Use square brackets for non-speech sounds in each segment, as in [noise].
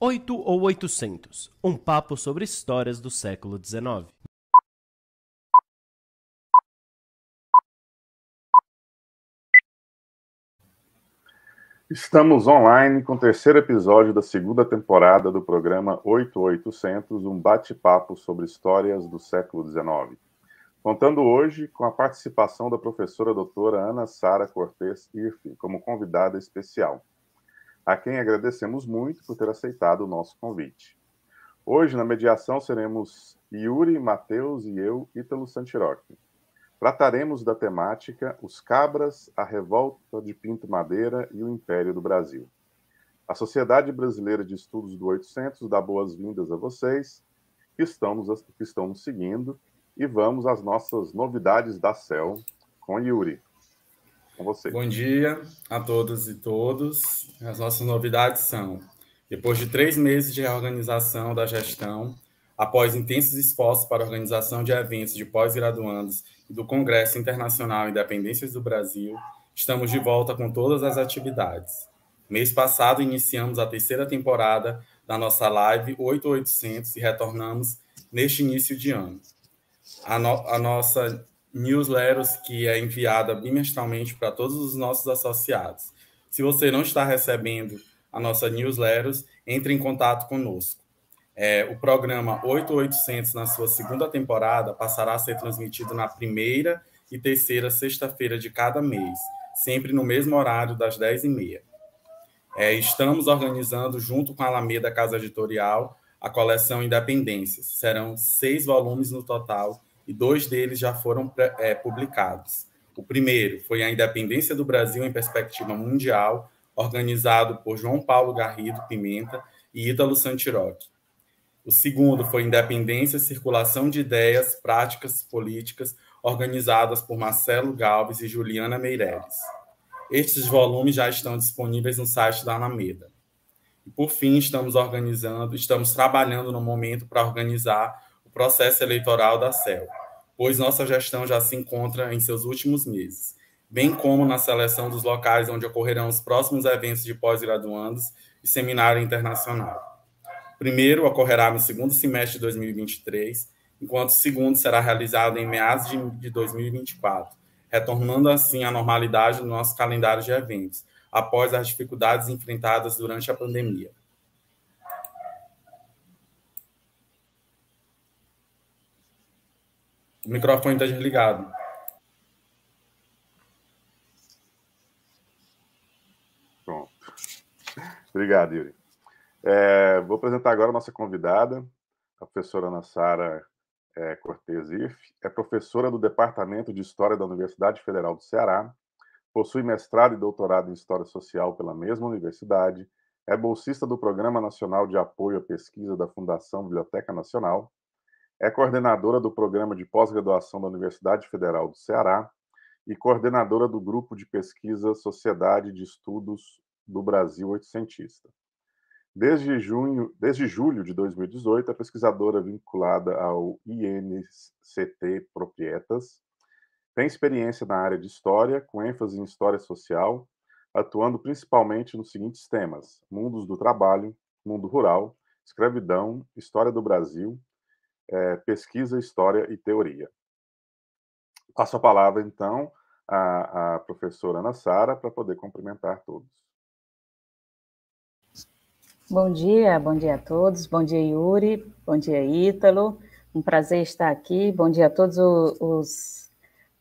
8 ou 800, um papo sobre histórias do século XIX. Estamos online com o terceiro episódio da segunda temporada do programa 8800, um bate-papo sobre histórias do século XIX. Contando hoje com a participação da professora doutora Ana Sara Cortes Irfi como convidada especial a quem agradecemos muito por ter aceitado o nosso convite. Hoje, na mediação, seremos Yuri, Mateus e eu, Ítalo Santiroque. Trataremos da temática Os Cabras, a Revolta de Pinto Madeira e o Império do Brasil. A Sociedade Brasileira de Estudos do 800 dá boas-vindas a vocês que estão, nos, que estão nos seguindo e vamos às nossas novidades da CEL com Yuri com você. Bom dia a todas e todos. As nossas novidades são: depois de três meses de reorganização da gestão, após intensos esforços para a organização de eventos de pós-graduandos e do Congresso Internacional Independências do Brasil, estamos de volta com todas as atividades. Mês passado, iniciamos a terceira temporada da nossa live 8800 e retornamos neste início de ano. A, no a nossa newsletters que é enviada bimestralmente para todos os nossos associados. Se você não está recebendo a nossa newsletters, entre em contato conosco. É, o programa 8800, na sua segunda temporada, passará a ser transmitido na primeira e terceira sexta-feira de cada mês, sempre no mesmo horário das 10h30. É, estamos organizando, junto com a Alameda Casa Editorial, a coleção Independências. Serão seis volumes no total, e dois deles já foram é, publicados. O primeiro foi A Independência do Brasil em Perspectiva Mundial, organizado por João Paulo Garrido Pimenta e Ítalo Santiroque. O segundo foi Independência, Circulação de Ideias, Práticas Políticas, organizadas por Marcelo Galves e Juliana Meireles. Estes volumes já estão disponíveis no site da Alameda. E por fim, estamos organizando, estamos trabalhando no momento para organizar processo eleitoral da CEL, pois nossa gestão já se encontra em seus últimos meses, bem como na seleção dos locais onde ocorrerão os próximos eventos de pós-graduandos e seminário internacional. primeiro ocorrerá no segundo semestre de 2023, enquanto o segundo será realizado em meados de 2024, retornando assim à normalidade do nosso calendário de eventos, após as dificuldades enfrentadas durante a pandemia. O microfone está desligado. Pronto. Obrigado, Yuri. É, vou apresentar agora a nossa convidada, a professora Ana Sara é, Cortez If. É professora do Departamento de História da Universidade Federal do Ceará, possui mestrado e doutorado em História Social pela mesma universidade, é bolsista do Programa Nacional de Apoio à Pesquisa da Fundação Biblioteca Nacional, é coordenadora do Programa de Pós-Graduação da Universidade Federal do Ceará e coordenadora do Grupo de Pesquisa Sociedade de Estudos do Brasil Oitocentista. Desde, junho, desde julho de 2018, é pesquisadora vinculada ao INCT Proprietas, tem experiência na área de história, com ênfase em história social, atuando principalmente nos seguintes temas: mundos do trabalho, mundo rural, escravidão, história do Brasil, é, pesquisa, história e teoria. Passo a palavra, então, à, à professora Ana Sara para poder cumprimentar todos. Bom dia, bom dia a todos, bom dia Yuri, bom dia Ítalo, um prazer estar aqui, bom dia a todos os,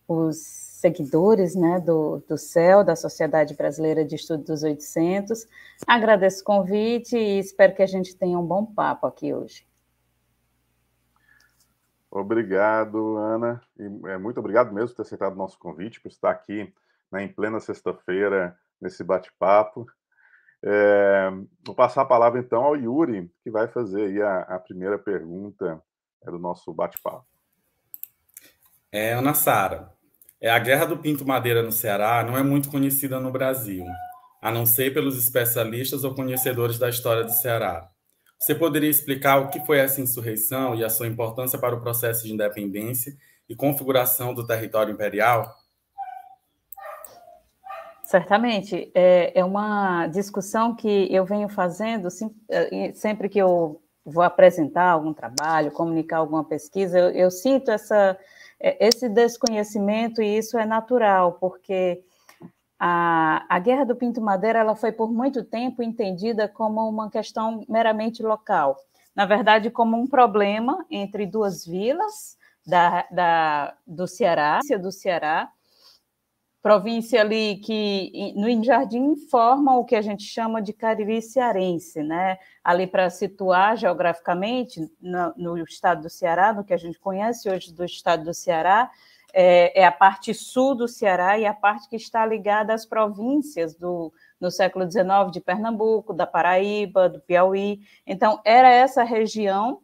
os seguidores né, do, do CEL, da Sociedade Brasileira de Estudo dos 800, agradeço o convite e espero que a gente tenha um bom papo aqui hoje. Obrigado, Ana. E, é, muito obrigado mesmo por ter aceitado o nosso convite, por estar aqui né, em plena sexta-feira nesse bate-papo. É, vou passar a palavra então ao Yuri, que vai fazer a, a, primeira pergunta é, do nosso bate-papo. É, Ana Sara, é, a guerra do Pinto Madeira no Ceará não é muito conhecida no Brasil, a não ser pelos especialistas ou conhecedores da história do Ceará. Você poderia explicar o que foi essa insurreição e a sua importância para o processo de independência e configuração do território imperial? Certamente. É, é uma discussão que eu venho fazendo é, sempre que eu vou apresentar algum trabalho, comunicar alguma pesquisa, eu, eu sinto essa, é, esse desconhecimento e isso é natural, porque a, a Guerra do Pinto Madeira ela foi por muito tempo entendida como uma questão meramente local, na verdade, como um problema entre duas vilas da, da do Ceará, do Ceará, província ali que no Jardim forma o que a gente chama de Cariri cearense, né? Ali para situar geograficamente no, no, estado do Ceará, no que a gente conhece hoje do estado do Ceará, é, é, a parte sul do Ceará e a parte que está ligada às províncias do no século XIX de Pernambuco, da Paraíba, do Piauí. Então era essa região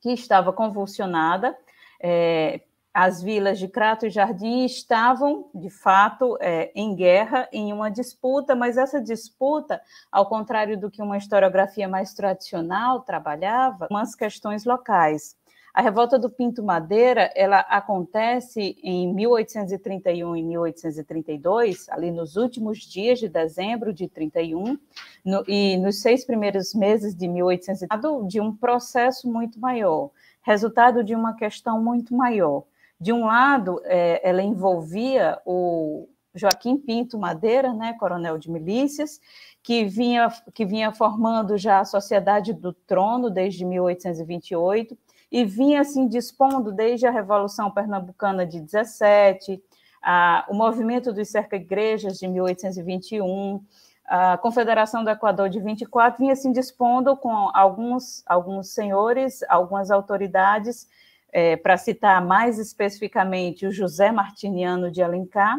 que estava convulsionada. É, as vilas de Crato e Jardim estavam, de fato, é, em guerra, em uma disputa, mas essa disputa, ao contrário do que uma historiografia mais tradicional trabalhava, umas questões locais. A revolta do Pinto Madeira, ela acontece em 1831 e 1832, ali nos últimos dias de dezembro de 31, no, e nos seis primeiros meses de 1831, de um processo muito maior, resultado de uma questão muito maior. De um lado, é, ela envolvia o Joaquim Pinto Madeira, né, coronel de milícias, que vinha, que vinha formando já a Sociedade do Trono desde 1828, e vinha se assim, dispondo desde a Revolução Pernambucana de 17, ah, o movimento dos cerca-igrejas de 1821, a Confederação do Equador de 24, vinha se assim, dispondo com alguns, alguns senhores, algumas autoridades, eh, para citar mais especificamente o José Martiniano de Alencar,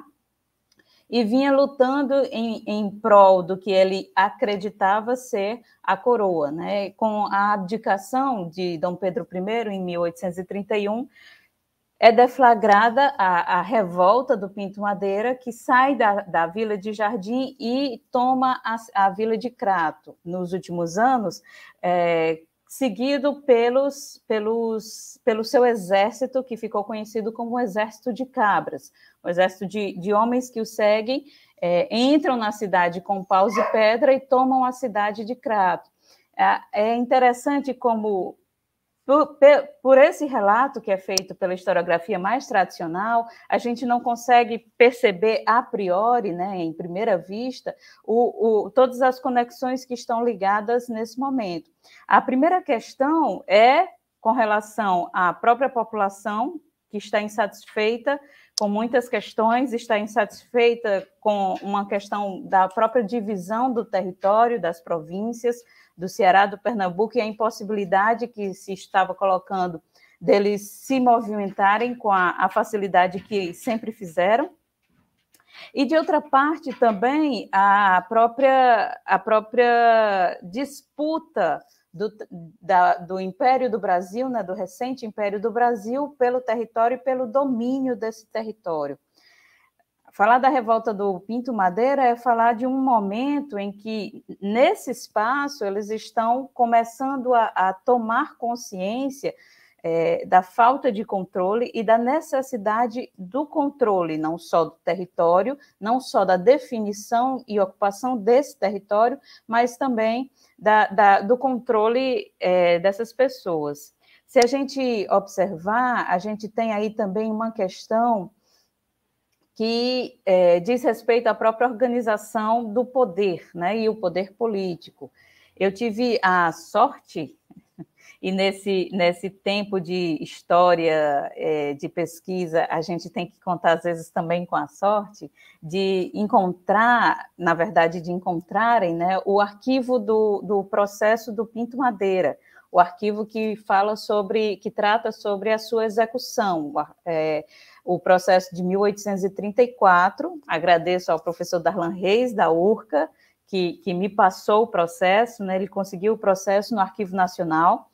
e vinha lutando em, em prol do que ele acreditava ser a coroa. Né? Com a abdicação de Dom Pedro I, em 1831, é deflagrada a, a revolta do Pinto Madeira, que sai da, da Vila de Jardim e toma a, a Vila de Crato. Nos últimos anos, é, seguido pelos, pelos, pelo seu exército, que ficou conhecido como o Exército de Cabras, o exército de, de homens que o seguem, é, entram na cidade com paus e pedra e tomam a cidade de Crato. É, é interessante como por, por, esse relato que é feito pela historiografia mais tradicional, a gente não consegue perceber a priori, né, em primeira vista, o, o, todas as conexões que estão ligadas nesse momento. A primeira questão é com relação à própria população que está insatisfeita com muitas questões, está insatisfeita com uma questão da própria divisão do território, das províncias, do Ceará, do Pernambuco, e a impossibilidade que se estava colocando deles se movimentarem com a, a facilidade que sempre fizeram. E, de outra parte, também a própria, a própria disputa do, da, do Império do Brasil, né, do recente Império do Brasil, pelo território e pelo domínio desse território. Falar da revolta do Pinto Madeira é falar de um momento em que, nesse espaço, eles estão começando a, a tomar consciência é, da falta de controle e da necessidade do controle, não só do território, não só da definição e ocupação desse território, mas também da, da, do controle é, dessas pessoas. Se a gente observar, a gente tem aí também uma questão que é, diz respeito à própria organização do poder né, e o poder político. Eu tive a sorte e nesse, nesse tempo de história, é, de pesquisa, a gente tem que contar, às vezes, também com a sorte de encontrar, na verdade, de encontrarem né, o arquivo do, do processo do Pinto Madeira, o arquivo que fala sobre, que trata sobre a sua execução, é, o processo de 1834. Agradeço ao professor Darlan Reis, da URCA, que, que me passou o processo, né, ele conseguiu o processo no Arquivo Nacional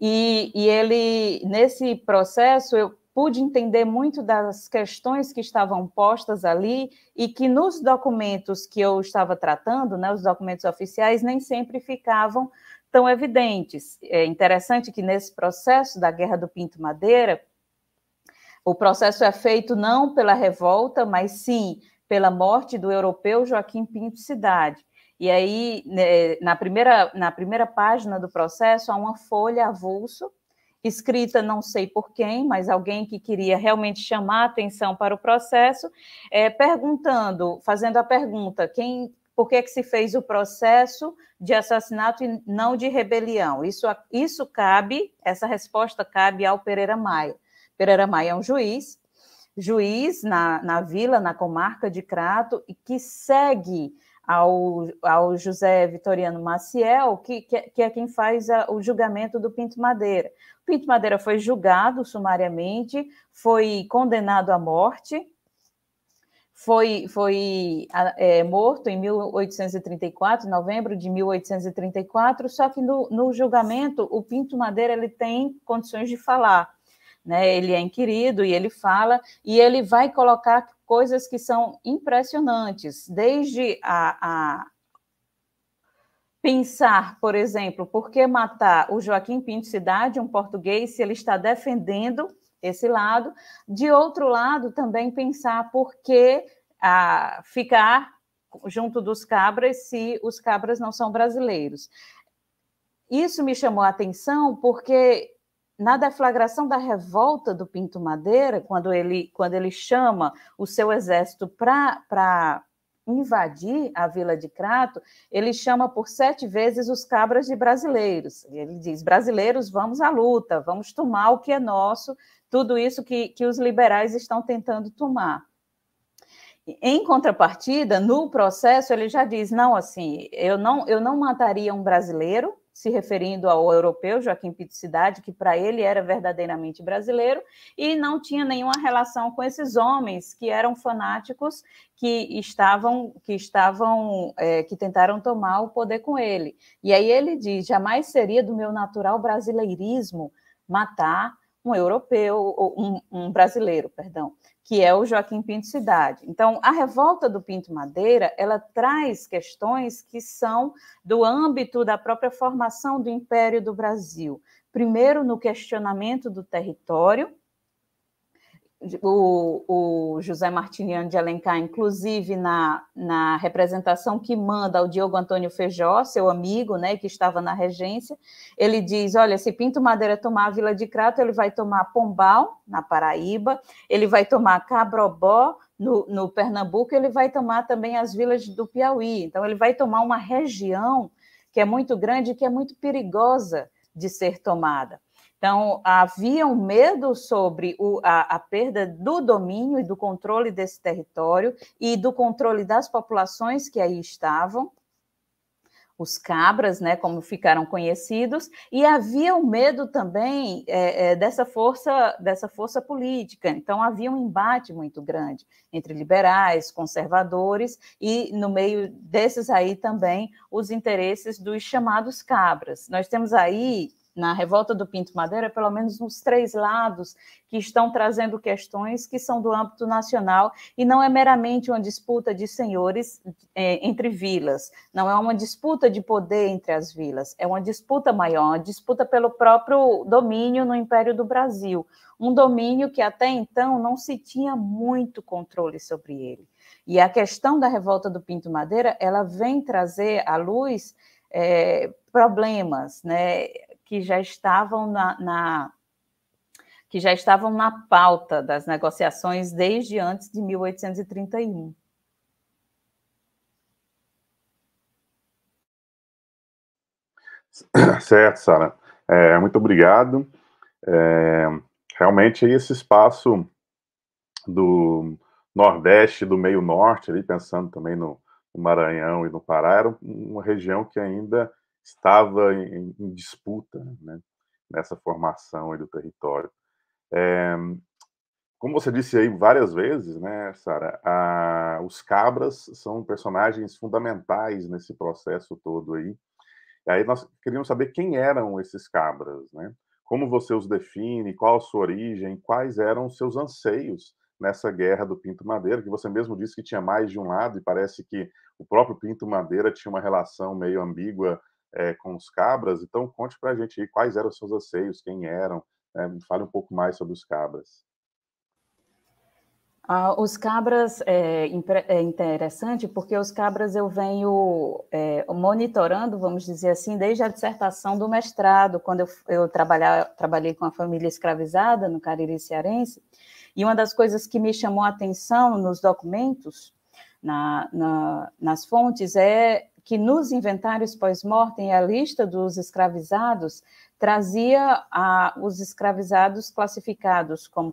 e, e ele, nesse processo, eu pude entender muito das questões que estavam postas ali e que nos documentos que eu estava tratando, né, os documentos oficiais, nem sempre ficavam tão evidentes. É interessante que nesse processo da Guerra do Pinto Madeira, o processo é feito não pela revolta, mas sim pela morte do europeu Joaquim Pinto Cidade. E aí, né, na primeira, na primeira página do processo, há uma folha avulso, escrita não sei por quem, mas alguém que queria realmente chamar atenção para o processo, é, perguntando, fazendo a pergunta, quem, por que, que se fez o processo de assassinato e não de rebelião? Isso, isso cabe, essa resposta cabe ao Pereira Maia. Pereira Maia é um juiz, juiz na, na vila, na comarca de Crato, e que segue ao, ao José Vitoriano Maciel, que, que, é quem faz a, o julgamento do Pinto Madeira. O Pinto Madeira foi julgado sumariamente, foi condenado à morte, foi, foi é, morto em 1834, novembro de 1834, só que no, no julgamento o Pinto Madeira ele tem condições de falar. Né? Ele é inquirido e ele fala, e ele vai colocar coisas que são impressionantes, desde a, a pensar, por exemplo, por que matar o Joaquim Pinto Cidade, um português, se ele está defendendo esse lado. De outro lado, também pensar por que ah, ficar junto dos cabras se os cabras não são brasileiros. Isso me chamou a atenção porque na deflagração da revolta do Pinto Madeira, quando ele, quando ele chama o seu exército para invadir a Vila de Crato, ele chama por sete vezes os cabras de brasileiros. Ele diz: brasileiros, vamos à luta, vamos tomar o que é nosso, tudo isso que, que os liberais estão tentando tomar. Em contrapartida, no processo, ele já diz: não, assim, eu não, eu não mataria um brasileiro, se referindo ao europeu Joaquim Pito Cidade, que para ele era verdadeiramente brasileiro, e não tinha nenhuma relação com esses homens que eram fanáticos que estavam que estavam é, que tentaram tomar o poder com ele. E aí ele diz: jamais seria do meu natural brasileirismo matar um europeu, um, um brasileiro, perdão, que é o Joaquim Pinto Cidade. Então, a revolta do Pinto Madeira, ela traz questões que são do âmbito da própria formação do Império do Brasil. Primeiro, no questionamento do território, o, o José Martiniano de Alencar, inclusive na, na representação que manda ao Diogo Antônio Feijó, seu amigo, né, que estava na regência, ele diz, olha, se Pinto Madeira tomar a Vila de Crato, ele vai tomar Pombal, na Paraíba, ele vai tomar Cabrobó, no, no Pernambuco, ele vai tomar também as vilas do Piauí. Então, ele vai tomar uma região que é muito grande e que é muito perigosa de ser tomada. Então, havia um medo sobre o, a, a, perda do domínio e do controle desse território e do controle das populações que aí estavam, os cabras, né, como ficaram conhecidos, e havia o um medo também é, é, dessa força dessa força política. Então, havia um embate muito grande entre liberais, conservadores e no meio desses aí também os interesses dos chamados cabras. Nós temos aí na revolta do Pinto Madeira, é pelo menos uns três lados que estão trazendo questões que são do âmbito nacional e não é meramente uma disputa de senhores é, entre vilas, não é uma disputa de poder entre as vilas, é uma disputa maior, uma disputa pelo próprio domínio no Império do Brasil, um domínio que até então não se tinha muito controle sobre ele. E a questão da revolta do Pinto Madeira, ela vem trazer à luz é, problemas, né? que já estavam na, na que já estavam na pauta das negociações desde antes de 1831. Certo, Sara. É, muito obrigado. É, realmente, esse espaço do Nordeste, do meio norte, ali, pensando também no, Maranhão e no Pará, era uma região que ainda estava em, em disputa né, nessa formação do território. É, como você disse aí várias vezes, né, Sara, os cabras são personagens fundamentais nesse processo todo aí. E aí nós queríamos saber quem eram esses cabras, né? Como você os define, qual a sua origem, quais eram os seus anseios nessa guerra do Pinto Madeira, que você mesmo disse que tinha mais de um lado e parece que o próprio Pinto Madeira tinha uma relação meio ambígua é, com os Cabras. Então, conte para a gente aí quais eram os seus anseios, quem eram, né? fale um pouco mais sobre os Cabras. Ah, os Cabras é, é, interessante porque os Cabras eu venho é, monitorando, vamos dizer assim, desde a dissertação do mestrado, quando eu, eu trabalhar, trabalhei com a família escravizada no Cariri Cearense, e uma das coisas que me chamou a atenção nos documentos, na, na, nas fontes, é que nos inventários pós-mortem, a lista dos escravizados trazia a, os escravizados classificados como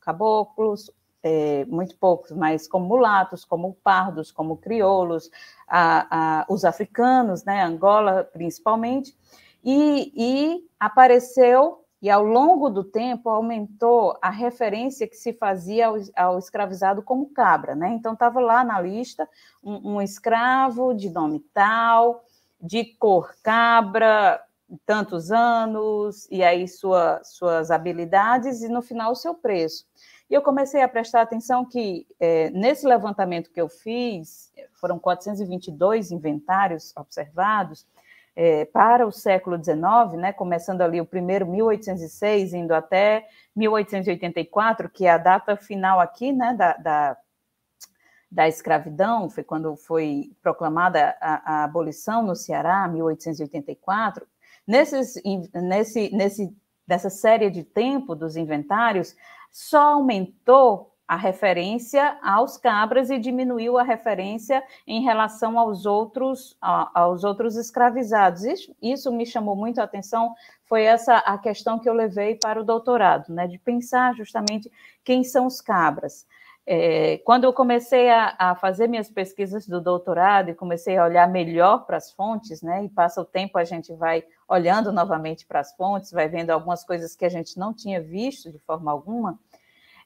caboclos, é, muito poucos, mas como mulatos, como pardos, como crioulos, a, a, os africanos, né, Angola principalmente, e, e apareceu e ao longo do tempo aumentou a referência que se fazia ao, ao escravizado como cabra, né? Então estava lá na lista um, um escravo de nome tal, de cor cabra, tantos anos, e aí sua, suas habilidades, e no final o seu preço. E eu comecei a prestar atenção que, é, nesse levantamento que eu fiz, foram 422 inventários observados, é, para o século XIX, né, começando ali o primeiro 1806, indo até 1884, que é a data final aqui né, da, da, da escravidão, foi quando foi proclamada a, a, abolição no Ceará, 1884. Nesses, nesse, nesse, nessa série de tempo dos inventários, só aumentou a referência aos cabras e diminuiu a referência em relação aos outros, aos outros escravizados. Isso, me chamou muito a atenção, foi essa a questão que eu levei para o doutorado, né, de pensar justamente quem são os cabras. É, quando eu comecei a, a, fazer minhas pesquisas do doutorado e comecei a olhar melhor para as fontes, né? E passa o tempo a gente vai olhando novamente para as fontes, vai vendo algumas coisas que a gente não tinha visto de forma alguma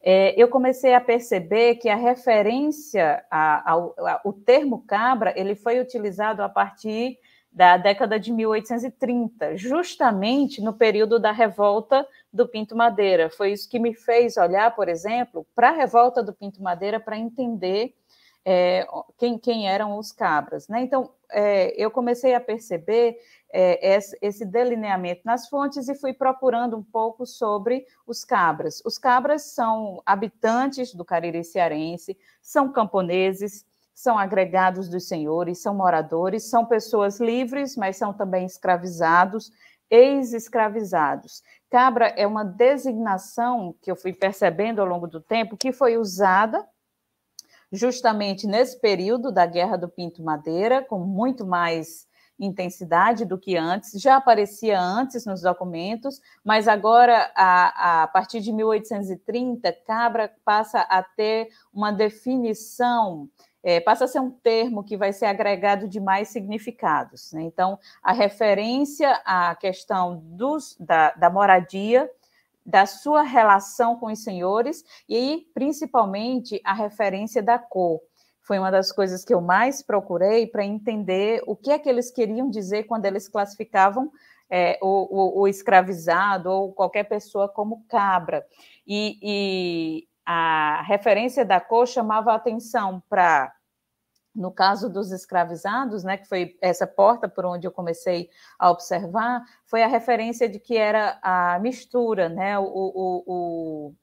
é, eu comecei a perceber que a referência, a, a, a, o termo cabra, ele foi utilizado a partir da década de 1830, justamente no período da revolta do Pinto Madeira. Foi isso que me fez olhar, por exemplo, para a revolta do Pinto Madeira para entender é, quem, quem, eram os cabras. Né? Então, é, eu comecei a perceber é, esse delineamento nas fontes e fui procurando um pouco sobre os cabras. Os cabras são habitantes do Cariri cearense, são camponeses, são agregados dos senhores, são moradores, são pessoas livres, mas são também escravizados, ex-escravizados. Cabra é uma designação que eu fui percebendo ao longo do tempo que foi usada justamente nesse período da Guerra do Pinto Madeira, com muito mais intensidade do que antes, já aparecia antes nos documentos, mas agora, a, a partir de 1830, Cabra passa a ter uma definição é, passa a ser um termo que vai ser agregado de mais significados. Né? Então, a referência à questão dos, da, da moradia da sua relação com os senhores e, principalmente, a referência da cor. Foi uma das coisas que eu mais procurei para entender o que é que eles queriam dizer quando eles classificavam é, o, o, o, escravizado ou qualquer pessoa como cabra. E, e a referência da cor chamava atenção para no caso dos escravizados, né, que foi essa porta por onde eu comecei a observar, foi a referência de que era a mistura, né, o, o, o,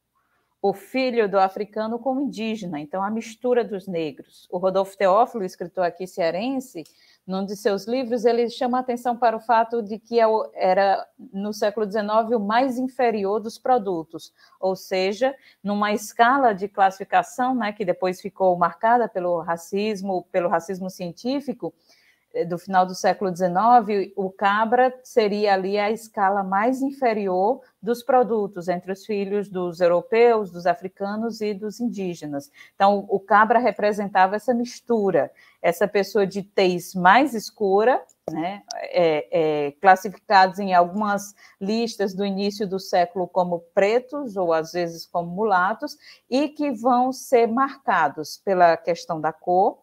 o filho do africano com o indígena, então a mistura dos negros. O Rodolfo Teófilo, escritor aqui cearense, num de seus livros, ele chama atenção para o fato de que é era, no século XIX, o mais inferior dos produtos, ou seja, numa escala de classificação, né, que depois ficou marcada pelo racismo, pelo racismo científico, é, do final do século XIX, o cabra seria ali a escala mais inferior dos produtos entre os filhos dos europeus, dos africanos e dos indígenas. Então, o cabra representava essa mistura, essa pessoa de tez mais escura, né, é, é, classificados em algumas listas do início do século como pretos ou às vezes como mulatos, e que vão ser marcados pela questão da cor,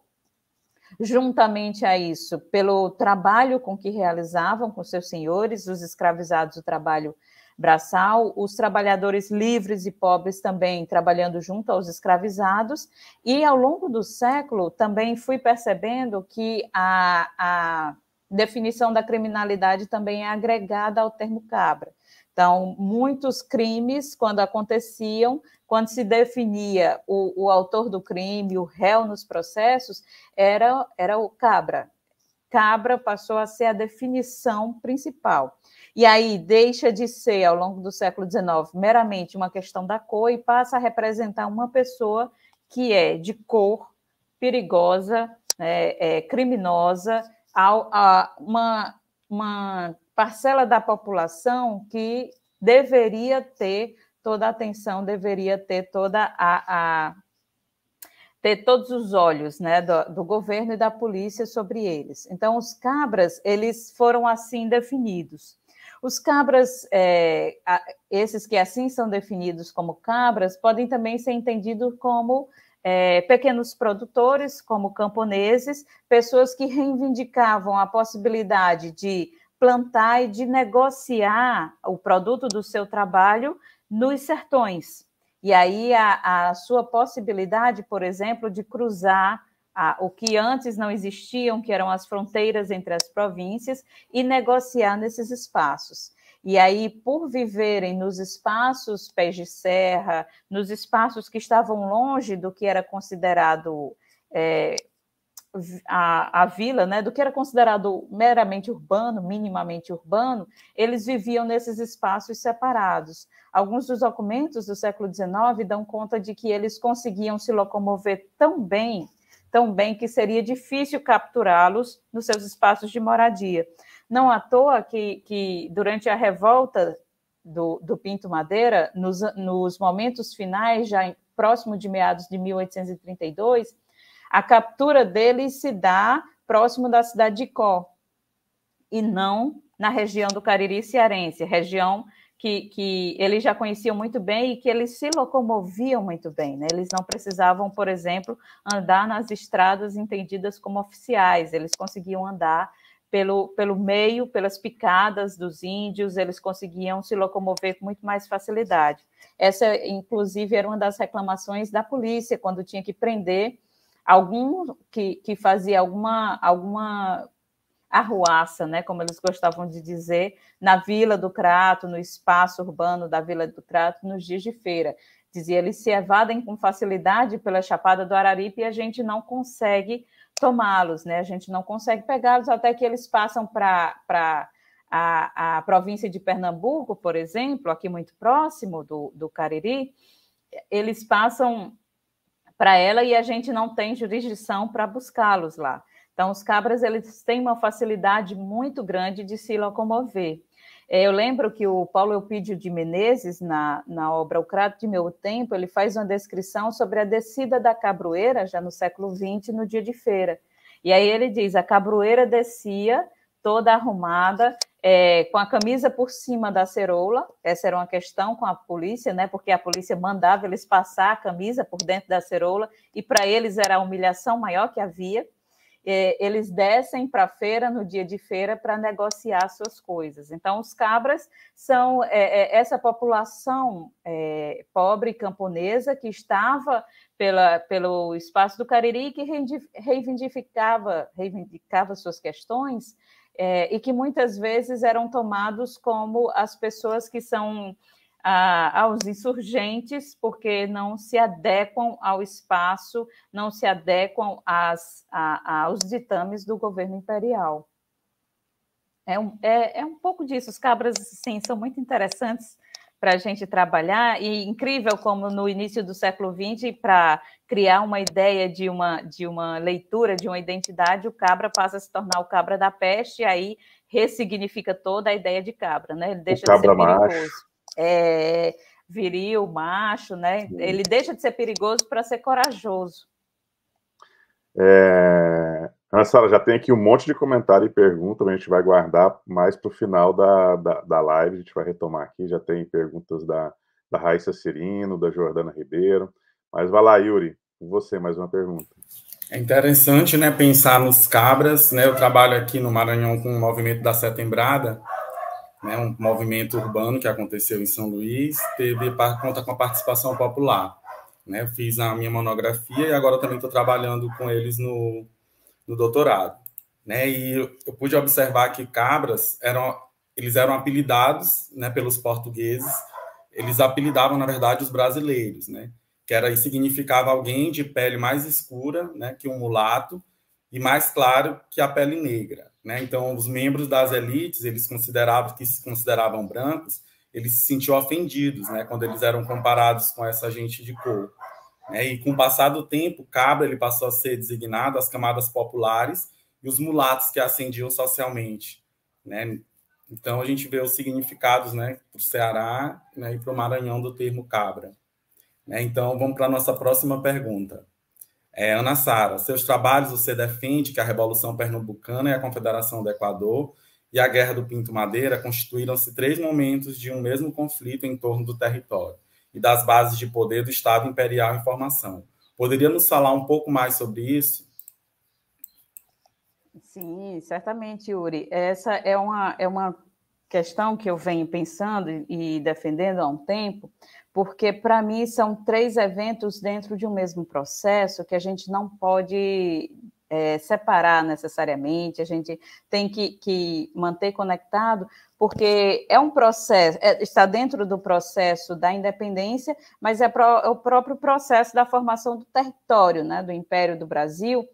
juntamente a isso, pelo trabalho com que realizavam com seus senhores, os escravizados do trabalho braçal, os trabalhadores livres e pobres também trabalhando junto aos escravizados, e ao longo do século também fui percebendo que a, a definição da criminalidade também é agregada ao termo cabra. Então, muitos crimes, quando aconteciam, quando se definia o, o autor do crime, o réu nos processos, era, era o cabra. Cabra passou a ser a definição principal. E aí deixa de ser, ao longo do século XIX, meramente uma questão da cor e passa a representar uma pessoa que é de cor perigosa, é, é, criminosa, a, uma, uma parcela da população que deveria ter toda a atenção, deveria ter toda a, a ter todos os olhos né, do, do, governo e da polícia sobre eles. Então, os cabras, eles foram assim definidos. Os cabras, é, esses que assim são definidos como cabras, podem também ser entendidos como é, pequenos produtores, como camponeses, pessoas que reivindicavam a possibilidade de plantar e de negociar o produto do seu trabalho nos sertões. E aí a, a sua possibilidade, por exemplo, de cruzar a, o que antes não existiam, que eram as fronteiras entre as províncias, e negociar nesses espaços. E aí, por viverem nos espaços pés de serra, nos espaços que estavam longe do que era considerado é, a, a vila, né, do que era considerado meramente urbano, minimamente urbano, eles viviam nesses espaços separados. Alguns dos documentos do século XIX dão conta de que eles conseguiam se locomover tão bem, tão bem que seria difícil capturá-los nos seus espaços de moradia. Não à toa que, que durante a revolta do, do Pinto Madeira, nos, nos momentos finais, já próximo de meados de 1832, a captura dele se dá próximo da cidade de Có, e não na região do Cariri Cearense, região que, que eles já conheciam muito bem e que eles se locomoviam muito bem. Né? Eles não precisavam, por exemplo, andar nas estradas entendidas como oficiais, eles conseguiam andar pelo, pelo meio, pelas picadas dos índios, eles conseguiam se locomover com muito mais facilidade. Essa, inclusive, era uma das reclamações da polícia, quando tinha que prender algum que, que fazia alguma, alguma arruaça, né, como eles gostavam de dizer, na Vila do Crato, no espaço urbano da Vila do Crato, nos dias de feira. Dizia, eles se evadem com facilidade pela Chapada do Araripe e a gente não consegue tomá-los, né? A gente não consegue pegá-los até que eles passam para a, a província de Pernambuco, por exemplo, aqui muito próximo do, do Cariri, eles passam para ela e a gente não tem jurisdição para buscá-los lá. Então, os cabras eles têm uma facilidade muito grande de se locomover. É, eu lembro que o Paulo Eupídio de Menezes, na, na obra O Crato de Meu Tempo, ele faz uma descrição sobre a descida da cabroeira, já no século XX, no dia de feira. E aí ele diz: a cabroeira descia toda arrumada, é, com a camisa por cima da ceroula. Essa era uma questão com a polícia, né? Porque a polícia mandava eles passar a camisa por dentro da ceroula e para eles era a humilhação maior que havia. É, eles descem para a feira no dia de feira para negociar suas coisas. Então, os cabras são é, é essa população é, pobre camponesa que estava pela, pelo espaço do Cariri que reivindicava reivindicava suas questões é, e que muitas vezes eram tomados como as pessoas que são ah, aos insurgentes, porque não se adequam ao espaço, não se adequam às, a, aos ditames do governo imperial. É um, é, é um pouco disso. Os cabras, sim, são muito interessantes para a gente trabalhar, e incrível como no início do século XX, para criar uma ideia de uma, de uma leitura, de uma identidade, o cabra passa a se tornar o cabra da peste, e aí ressignifica toda a ideia de cabra, né? Ele deixa o cabra de ser perigoso. Macho. É, viril, macho, né? Ele deixa de ser perigoso para ser corajoso. É, Ana Sara, já tem aqui um monte de comentário e pergunta, a gente vai guardar mais para o final da, da, da, live, a gente vai retomar aqui, já tem perguntas da, da Raíssa Cirino, da Jordana Ribeiro, mas vai lá, Yuri, com você, mais uma pergunta. É interessante, né, pensar nos cabras, né, eu trabalho aqui no Maranhão com o movimento da Setembrada, né, um movimento urbano que aconteceu em São Luís, teve, conta com a participação popular, né, eu fiz a minha monografia e agora também estou trabalhando com eles no no doutorado. Né? E eu, pude observar que cabras eram eles eram apelidados né, pelos portugueses, eles apelidavam, na verdade, os brasileiros, né? que era, significava alguém de pele mais escura né, que um mulato e mais claro que a pele negra. Né? Então, os membros das elites, eles consideravam que se consideravam brancos, eles se sentiam ofendidos né, quando eles eram comparados com essa gente de cor. É, e com o passar do tempo, cabra ele passou a ser designado às camadas populares e os mulatos que ascendiam socialmente. Né? Então a gente vê os significados né, para o Ceará né, e para o Maranhão do termo cabra. Né? Então vamos para a nossa próxima pergunta. É, Ana Sara, seus trabalhos você defende que a Revolução Pernambucana e a Confederação do Equador e a Guerra do Pinto Madeira constituíram-se três momentos de um mesmo conflito em torno do território e das bases de poder do Estado Imperial em formação. Poderia nos falar um pouco mais sobre isso? Sim, certamente, Yuri. Essa é uma, é uma questão que eu venho pensando e defendendo há um tempo, porque para mim são três eventos dentro de um mesmo processo que a gente não pode é, separar necessariamente, a gente tem que, que manter conectado, porque é um processo, é, está dentro do processo da independência, mas é, pro, é, o próprio processo da formação do território, né, do Império do Brasil.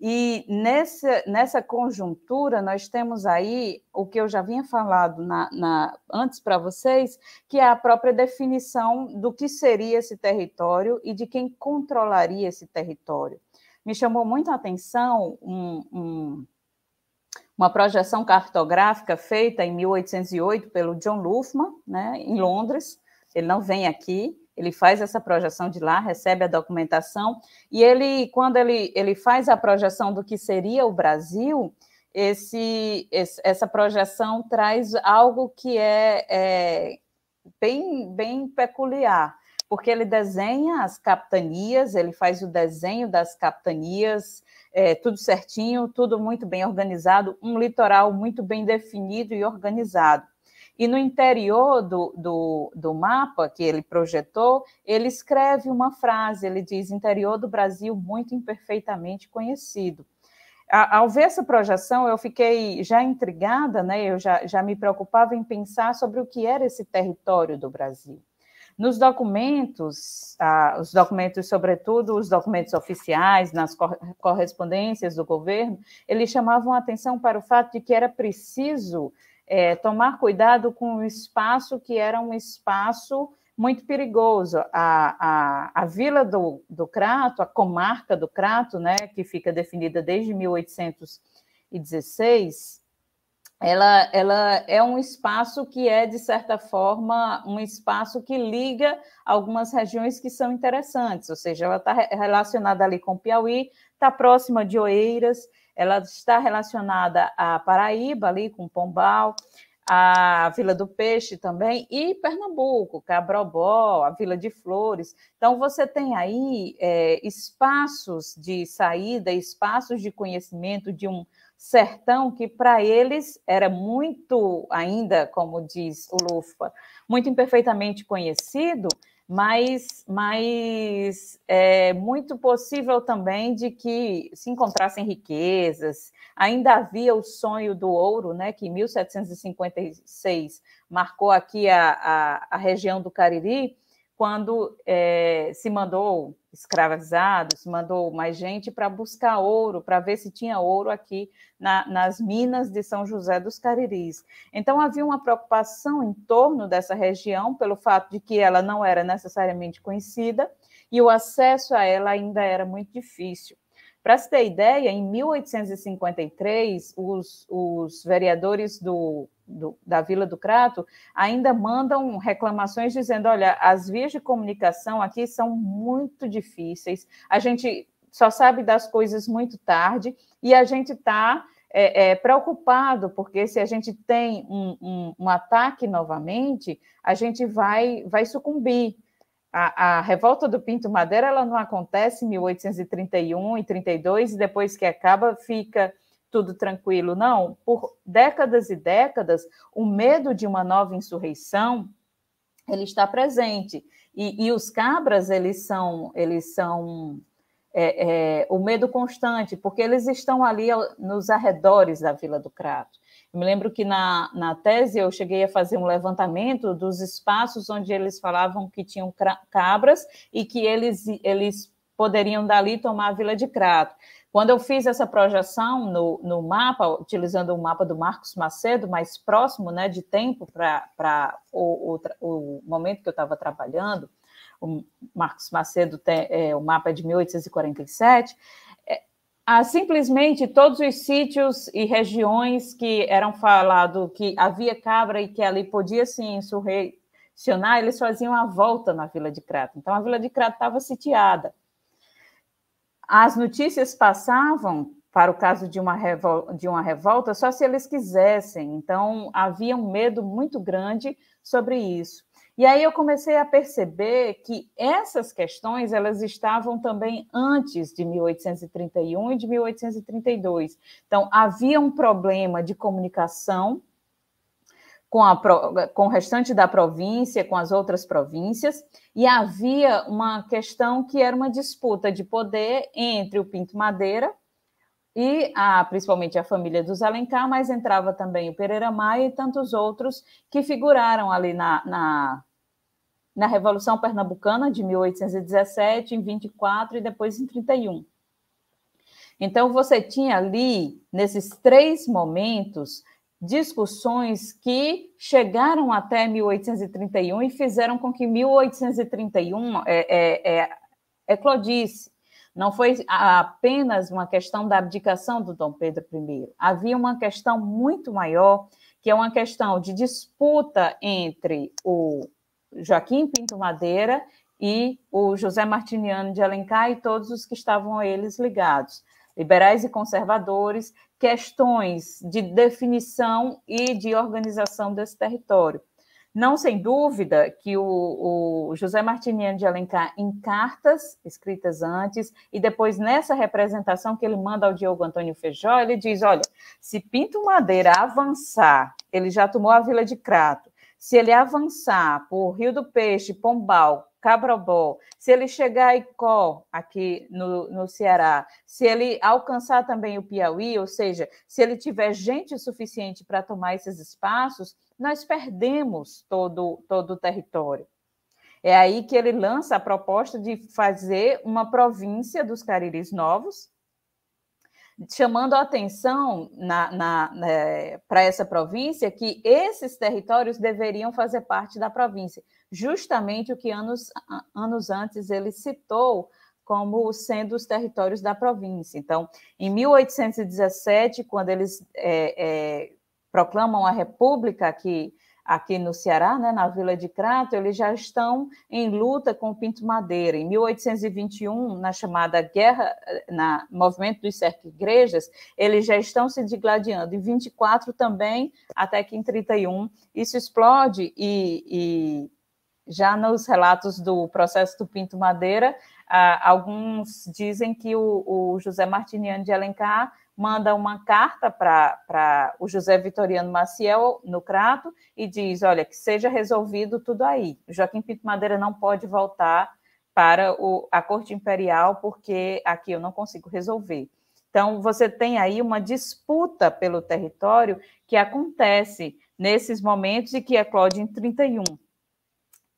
E nessa, nessa conjuntura, nós temos aí o que eu já vinha falado na, na antes para vocês, que é a própria definição do que seria esse território e de quem controlaria esse território me chamou muito a atenção um, um, uma projeção cartográfica feita em 1808 pelo John Lufman, né, em Londres. Ele não vem aqui, ele faz essa projeção de lá, recebe a documentação, e ele, quando ele, ele faz a projeção do que seria o Brasil, esse, esse essa projeção traz algo que é, é bem, bem peculiar porque ele desenha as capitanias, ele faz o desenho das capitanias, é, tudo certinho, tudo muito bem organizado, um litoral muito bem definido e organizado. E no interior do, do, do, mapa que ele projetou, ele escreve uma frase, ele diz: interior do Brasil muito imperfeitamente conhecido. ao ver essa projeção, eu fiquei já intrigada, né? eu já, já me preocupava em pensar sobre o que era esse território do Brasil. Nos documentos, ah, os documentos, sobretudo os documentos oficiais, nas correspondências do governo, eles chamavam atenção para o fato de que era preciso é, tomar cuidado com o espaço que era um espaço muito perigoso. A, a, a vila do, do Crato, a comarca do Crato, né, que fica definida desde 1816, ela, ela é um espaço que é, de certa forma, um espaço que liga algumas regiões que são interessantes, ou seja, ela está relacionada ali com Piauí, está próxima de Oeiras, ela está relacionada à Paraíba, ali com Pombal, a Vila do Peixe também, e Pernambuco, Cabrobó, a Vila de Flores. Então, você tem aí é, espaços de saída, espaços de conhecimento de um sertão que para eles era muito ainda, como diz o Lufa, muito imperfeitamente conhecido, mas, mas é muito possível também de que se encontrassem riquezas. Ainda havia o sonho do ouro, né, que em 1756 marcou aqui a, a, a região do Cariri, quando é, se mandou escravizados, mandou mais gente para buscar ouro, para ver se tinha ouro aqui na, nas minas de São José dos Cariris. Então havia uma preocupação em torno dessa região pelo fato de que ela não era necessariamente conhecida e o acesso a ela ainda era muito difícil. Para se ter ideia, em 1853, os, os vereadores do do, da Vila do Crato ainda mandam reclamações dizendo: olha, as vias de comunicação aqui são muito difíceis, a gente só sabe das coisas muito tarde e a gente está é, é, preocupado, porque se a gente tem um, um, um ataque novamente, a gente vai, vai sucumbir, a, a, revolta do Pinto Madeira ela não acontece em 1831 e 32 e depois que acaba fica tudo tranquilo, não. Por décadas e décadas, o medo de uma nova insurreição ele está presente. E, e os cabras, eles são, eles são é, é, o medo constante, porque eles estão ali nos arredores da Vila do Crato. Eu me lembro que na, na tese eu cheguei a fazer um levantamento dos espaços onde eles falavam que tinham cabras e que eles, eles poderiam dali tomar a Vila de Crato. Quando eu fiz essa projeção no, no mapa, utilizando o mapa do Marcos Macedo, mais próximo né, de tempo para o, o, o, momento que eu estava trabalhando, o Marcos Macedo tem é, o mapa é de 1847, é, ah, simplesmente todos os sítios e regiões que eram falado que havia cabra e que ali podia se insurrecionar, eles faziam a volta na Vila de Crato. Então, a Vila de Crato estava sitiada as notícias passavam para o caso de uma, revolta, de uma revolta só se eles quisessem. Então, havia um medo muito grande sobre isso. E aí eu comecei a perceber que essas questões elas estavam também antes de 1831 e de 1832. Então havia um problema de comunicação com, a, com o restante da província, com as outras províncias, e havia uma questão que era uma disputa de poder entre o Pinto Madeira e a, principalmente a família dos Alencar, mas entrava também o Pereira Maia e tantos outros que figuraram ali na, na, na Revolução Pernambucana de 1817, em 24 e depois em 31. Então, você tinha ali, nesses três momentos, discussões que chegaram até 1831 e fizeram com que 1831 é, é, é, eclodisse. É Não foi apenas uma questão da abdicação do Dom Pedro I. Havia uma questão muito maior, que é uma questão de disputa entre o Joaquim Pinto Madeira e o José Martiniano de Alencar e todos os que estavam a eles ligados liberais e conservadores, questões de definição e de organização desse território. Não sem dúvida que o, o, José Martiniano de Alencar, em cartas escritas antes, e depois nessa representação que ele manda ao Diogo Antônio Feijó, ele diz: olha, se Pinto Madeira avançar, ele já tomou a Vila de Crato, se ele avançar por Rio do Peixe, Pombal, Cabrobó, se ele chegar a Icó, aqui no, no Ceará, se ele alcançar também o Piauí, ou seja, se ele tiver gente suficiente para tomar esses espaços, nós perdemos todo, todo o território. É aí que ele lança a proposta de fazer uma província dos Cariris Novos, chamando a atenção na, na, na, né, para essa província que esses territórios deveriam fazer parte da província justamente o que anos, anos antes ele citou como sendo os territórios da província. Então, em 1817, quando eles é, é, proclamam a República aqui, aqui no Ceará, né, na Vila de Crato, eles já estão em luta com o Pinto Madeira. Em 1821, na chamada Guerra, na Movimento dos cerco Igrejas, eles já estão se digladiando. Em 24 também, até que em 31, isso explode e, e já nos relatos do processo do Pinto Madeira, ah, alguns dizem que o, o, José Martiniano de Alencar manda uma carta para o José Vitoriano Maciel, no Crato, e diz, olha, que seja resolvido tudo aí. O Joaquim Pinto Madeira não pode voltar para o, a Corte Imperial, porque aqui eu não consigo resolver. Então, você tem aí uma disputa pelo território que acontece nesses momentos e que eclode é em 31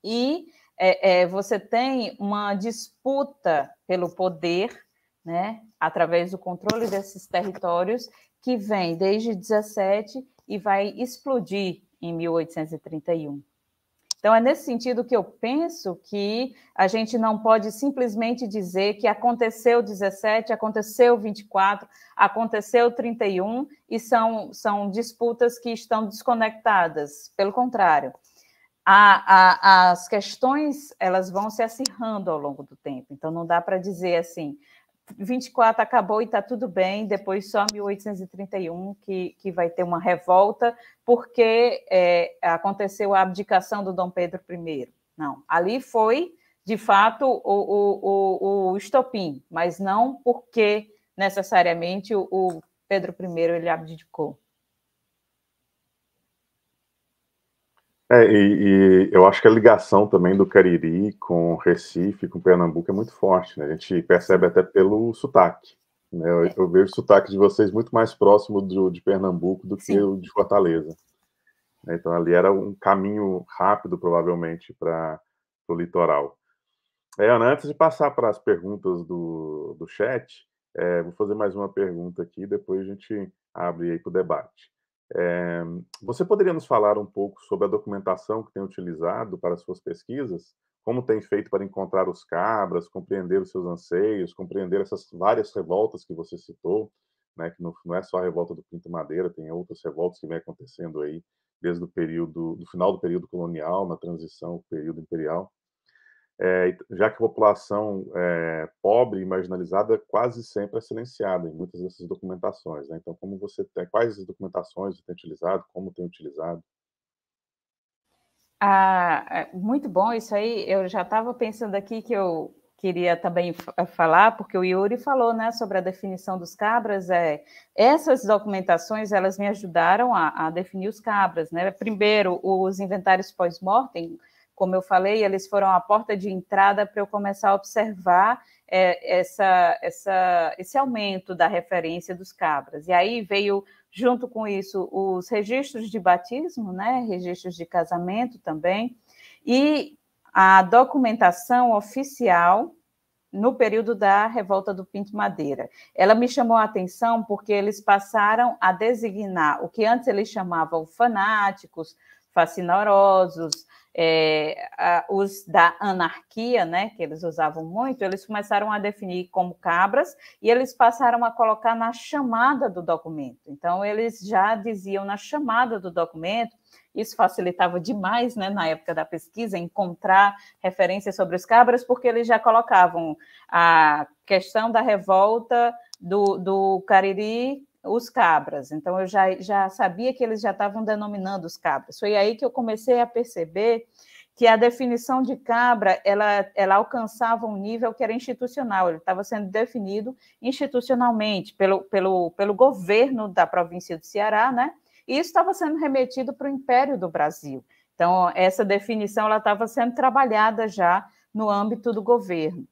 e é, é, você tem uma disputa pelo poder, né, através do controle desses territórios, que vem desde 17 e vai explodir em 1831. Então, é nesse sentido que eu penso que a gente não pode simplesmente dizer que aconteceu 17, aconteceu 24, aconteceu 31 e são, são disputas que estão desconectadas. Pelo contrário, a, a, as questões elas vão se acirrando ao longo do tempo. Então, não dá para dizer assim, 24 acabou e está tudo bem, depois só 1831 que, que vai ter uma revolta, porque é, aconteceu a abdicação do Dom Pedro I. Não, ali foi, de fato, o, o, o, o estopim, mas não porque necessariamente o, o Pedro I ele abdicou. É, e, e, eu acho que a ligação também do Cariri com Recife, com Pernambuco é muito forte, né? A gente percebe até pelo sotaque. Né? Eu, eu, vejo o sotaque de vocês muito mais próximo do, de Pernambuco do que Sim. o de Fortaleza. Né? Então ali era um caminho rápido, provavelmente, para o litoral. É, Ana, antes de passar para as perguntas do, do chat, é, vou fazer mais uma pergunta aqui, depois a gente abre aí para o debate. É, você poderia nos falar um pouco sobre a documentação que tem utilizado para suas pesquisas? Como tem feito para encontrar os cabras, compreender os seus anseios, compreender essas várias revoltas que você citou, né, que não, não é só a revolta do Pinto Madeira, tem outras revoltas que vem acontecendo aí desde o período, do final do período colonial, na transição, período imperial é, já que a população é, pobre e marginalizada quase sempre é silenciada em muitas dessas documentações. Né? Então, como você quais as documentações tem utilizado, como tem utilizado? Ah, é, muito bom isso aí. Eu já estava pensando aqui que eu queria também eh, falar, porque o Yuri falou, né, sobre a definição dos cabras. É, essas documentações elas me ajudaram a, a definir os cabras, né? Primeiro, os inventários pós-mortem como eu falei, eles foram a porta de entrada para eu começar a observar é, essa, essa, esse aumento da referência dos cabras. E aí veio, junto com isso, os registros de batismo, né, registros de casamento também, e a documentação oficial no período da revolta do Pinto Madeira. Ela me chamou a atenção porque eles passaram a designar o que antes eles chamavam fanáticos, fascinorosos, é, a, os da anarquia, né, que eles usavam muito, eles começaram a definir como cabras e eles passaram a colocar na chamada do documento. Então, eles já diziam na chamada do documento, isso facilitava demais né, na época da pesquisa, encontrar referências sobre os cabras, porque eles já colocavam a questão da revolta do, do Cariri os cabras. Então, eu já, já sabia que eles já estavam denominando os cabras. Foi aí que eu comecei a perceber que a definição de cabra ela, ela alcançava um nível que era institucional, ele estava sendo definido institucionalmente pelo, pelo, pelo governo da província do Ceará, né? E isso estava sendo remetido para o Império do Brasil. Então, essa definição ela estava sendo trabalhada já no âmbito do governo.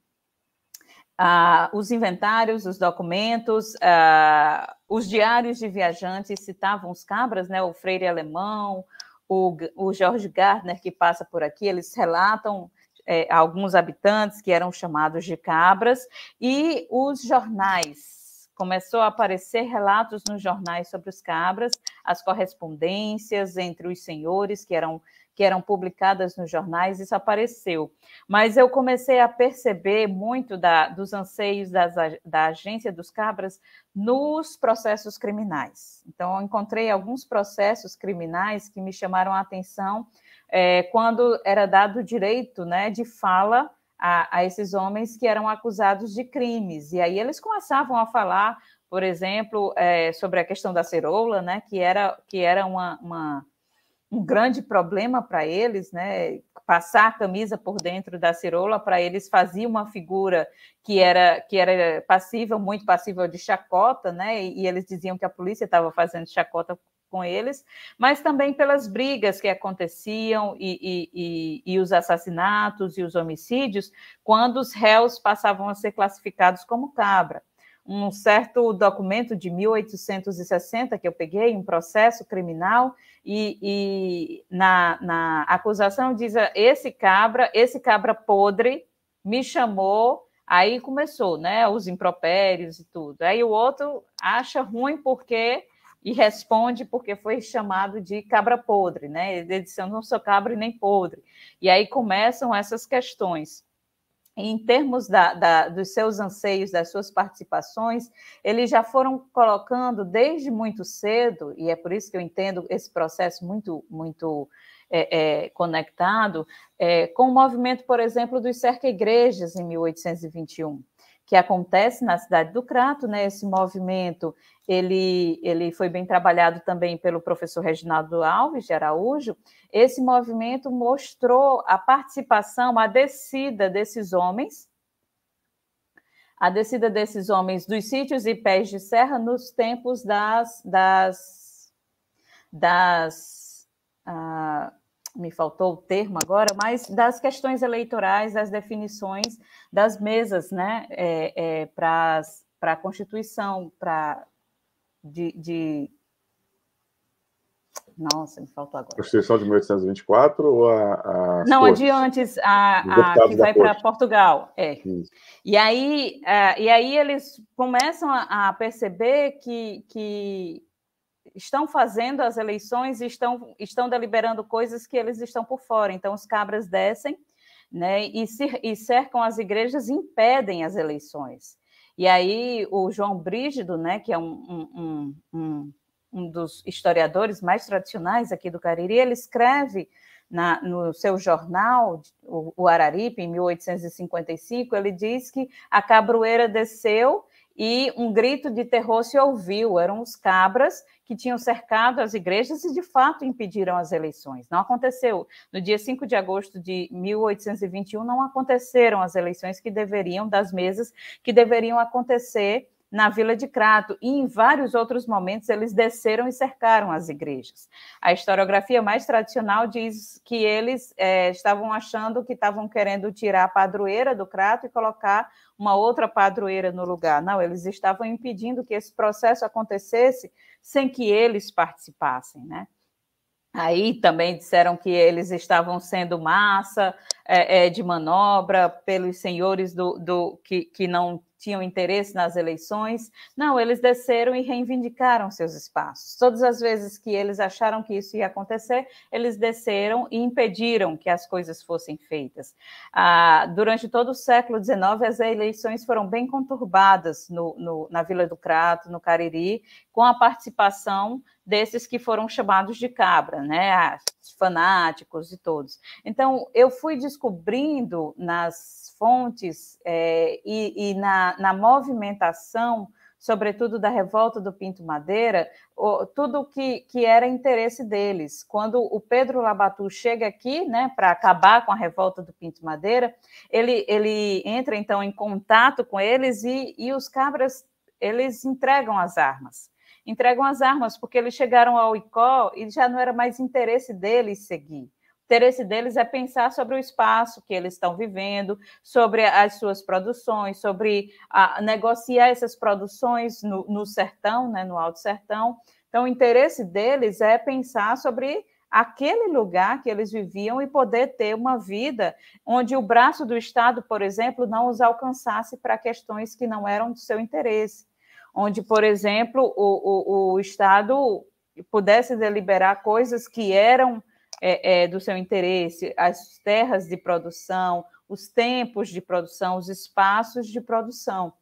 Ah, os inventários, os documentos, ah, os diários de viajantes citavam os cabras, né? O Freire Alemão, o, o George Gardner, que passa por aqui, eles relatam é, alguns habitantes que eram chamados de cabras, e os jornais. Começou a aparecer relatos nos jornais sobre os cabras, as correspondências entre os senhores que eram que eram publicadas nos jornais, isso apareceu. Mas eu comecei a perceber muito da, dos anseios das, da agência dos cabras nos processos criminais. Então, encontrei alguns processos criminais que me chamaram a atenção é, quando era dado o direito né, de fala a, a esses homens que eram acusados de crimes. E aí eles começavam a falar, por exemplo, é, sobre a questão da ceroula, né, que era, que era uma, uma um grande problema para eles, né? Passar a camisa por dentro da cirola para eles fazia uma figura que era que era passível, muito passível de chacota, né? E, e eles diziam que a polícia estava fazendo chacota com eles, mas também pelas brigas que aconteciam e, e, e, e, os assassinatos e os homicídios, quando os réus passavam a ser classificados como cabra. Um certo documento de 1860 que eu peguei, um processo criminal, e, e na, na acusação diz ah, esse cabra, esse cabra podre me chamou, aí começou, né, os impropérios e tudo. Aí o outro acha ruim porque e responde porque foi chamado de cabra podre, né? Ele disse, eu não sou cabra nem podre. E aí começam essas questões em termos da, da, dos seus anseios, das suas participações, eles já foram colocando desde muito cedo, e é por isso que eu entendo esse processo muito, muito é, é, conectado, é, com o movimento, por exemplo, dos cerca-igrejas em 1821 que acontece na cidade do Crato, né? Esse movimento ele, ele foi bem trabalhado também pelo professor Reginaldo Alves de Araújo. Esse movimento mostrou a participação, a descida desses homens, a descida desses homens dos sítios e pés de serra nos tempos das das das ah, me faltou o termo agora, mas das questões eleitorais, das definições das mesas, né, é, é, para a Constituição, para de, de, Nossa, me faltou agora. Constituição de 1824 ou a. a Não, Cortes, adiante, a, a que vai para Portugal. É. E aí, é, e aí eles começam a, perceber que, que estão fazendo as eleições e estão, estão deliberando coisas que eles estão por fora. Então, os cabras descem né, e, se, e cercam as igrejas e impedem as eleições. E aí, o João Brígido, né, que é um, um, um, um dos historiadores mais tradicionais aqui do Cariri, ele escreve na, no seu jornal, o, o Araripe, em 1855, ele diz que a cabroeira desceu e um grito de terror se ouviu. Eram os cabras que tinham cercado as igrejas e, de fato, impediram as eleições. Não aconteceu. No dia 5 de agosto de 1821, não aconteceram as eleições que deveriam, das mesas que deveriam acontecer na Vila de Crato, e em vários outros momentos eles desceram e cercaram as igrejas. A historiografia mais tradicional diz que eles é, estavam achando que estavam querendo tirar a padroeira do Crato e colocar uma outra padroeira no lugar. Não, eles estavam impedindo que esse processo acontecesse sem que eles participassem, né? Aí também disseram que eles estavam sendo massa é, é, de manobra pelos senhores do, do que, que não tinham interesse nas eleições. Não, eles desceram e reivindicaram seus espaços. Todas as vezes que eles acharam que isso ia acontecer, eles desceram e impediram que as coisas fossem feitas. Ah, durante todo o século XIX, as eleições foram bem conturbadas no, no, na Vila do Crato, no Cariri, com a participação desses que foram chamados de cabra, né? Fanáticos e todos. Então, eu fui descobrindo nas fontes é, e, e na, na movimentação sobretudo da revolta do Pinto Madeira, tudo que, que era interesse deles. Quando o Pedro Labatu chega aqui né, para acabar com a revolta do Pinto Madeira, ele, ele entra então em contato com eles e, e os cabras eles entregam as armas entregam as armas, porque eles chegaram ao ICO e já não era mais interesse deles seguir. O interesse deles é pensar sobre o espaço que eles estão vivendo, sobre as suas produções, sobre a, negociar essas produções no, no sertão, né, no Alto Sertão. Então, o interesse deles é pensar sobre aquele lugar que eles viviam e poder ter uma vida onde o braço do Estado, por exemplo, não os alcançasse para questões que não eram do seu interesse onde, por exemplo, o, o, o Estado pudesse deliberar coisas que eram é, é, do seu interesse, as terras de produção, os tempos de produção, os espaços de produção.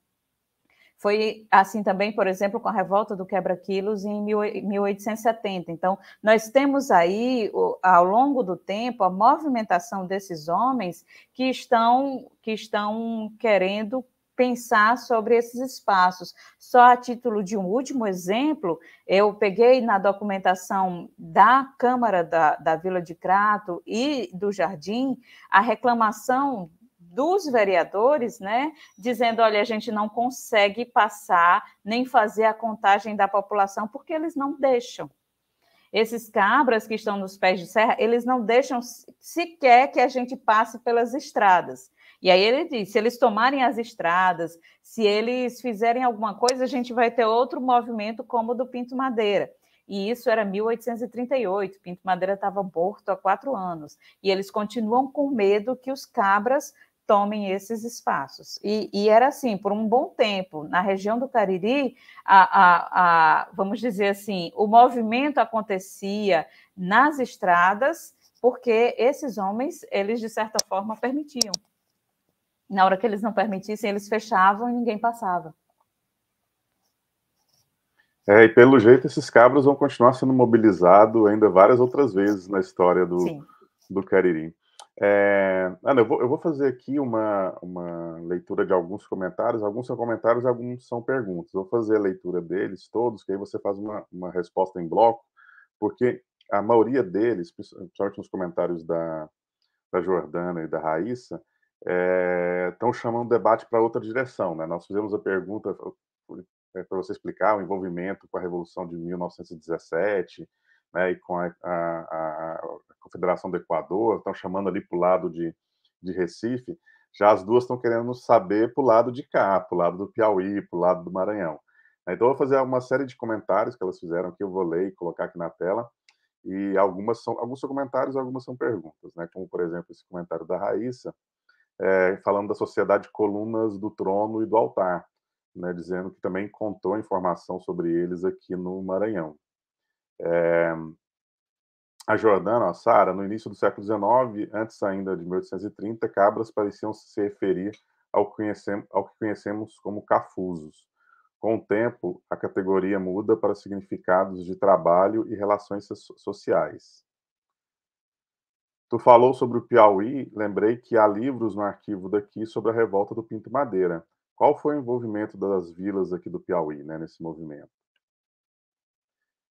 Foi assim também, por exemplo, com a revolta do quebra-quilos em 1870. Então, nós temos aí, ao longo do tempo, a movimentação desses homens que estão, que estão querendo pensar sobre esses espaços. Só a título de um último exemplo, eu peguei na documentação da Câmara da, da Vila de Crato e do Jardim a reclamação dos vereadores, né, dizendo, olha, a gente não consegue passar nem fazer a contagem da população porque eles não deixam. Esses cabras que estão nos pés de serra, eles não deixam sequer que a gente passe pelas estradas. E aí ele diz: se eles tomarem as estradas, se eles fizerem alguma coisa, a gente vai ter outro movimento como o do Pinto Madeira. E isso era 1838. Pinto Madeira estava morto há quatro anos. E eles continuam com medo que os cabras tomem esses espaços. E, e, era assim, por um bom tempo, na região do Cariri, a, a, a, vamos dizer assim, o movimento acontecia nas estradas, porque esses homens, eles, de certa forma, permitiam na hora que eles não permitissem, eles fechavam e ninguém passava. É, e pelo jeito esses cabras vão continuar sendo mobilizados ainda várias outras vezes na história do, do Cariri. É, Ana, eu vou, eu vou, fazer aqui uma, uma leitura de alguns comentários. Alguns são comentários, alguns são perguntas. Vou fazer a leitura deles todos, que aí você faz uma, uma resposta em bloco, porque a maioria deles, principalmente nos comentários da, da Jordana e da Raíssa, estão é, chamando o debate para outra direção. Né? Nós fizemos a pergunta é, para você explicar o envolvimento com a Revolução de 1917 né, e com a, a, a Confederação do Equador, estão chamando ali para o lado de, de Recife. Já as duas estão querendo saber para o lado de cá, para o lado do Piauí, para o lado do Maranhão. Né? Então, eu vou fazer uma série de comentários que elas fizeram, que eu vou ler e colocar aqui na tela. E algumas são, alguns são comentários, algumas são perguntas, né? Como, por exemplo, esse comentário da Raíssa, é, falando da Sociedade Colunas do Trono e do Altar, né, dizendo que também contou informação sobre eles aqui no Maranhão. É, a Jordana, a Sara, no início do século XIX, antes ainda de 1830, cabras pareciam se referir ao, ao que conhecemos como cafusos. Com o tempo, a categoria muda para significados de trabalho e relações sociais. Tu falou sobre o Piauí, lembrei que há livros no arquivo daqui sobre a revolta do Pinto Madeira. Qual foi o envolvimento das vilas aqui do Piauí, né, nesse movimento?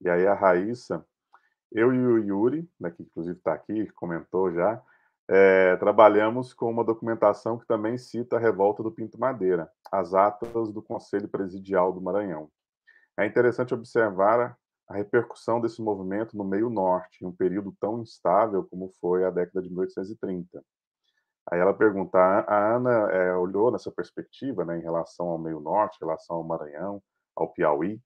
E aí a Raíssa, eu e o Yuri, né, que inclusive está aqui, comentou já, é, trabalhamos com uma documentação que também cita a revolta do Pinto Madeira, as atas do Conselho Presidial do Maranhão. É interessante observar a repercussão desse movimento no meio norte, em um período tão instável como foi a década de 1830. Aí ela pergunta, a Ana é, olhou nessa perspectiva, né, em relação ao meio norte, em relação ao Maranhão, ao Piauí.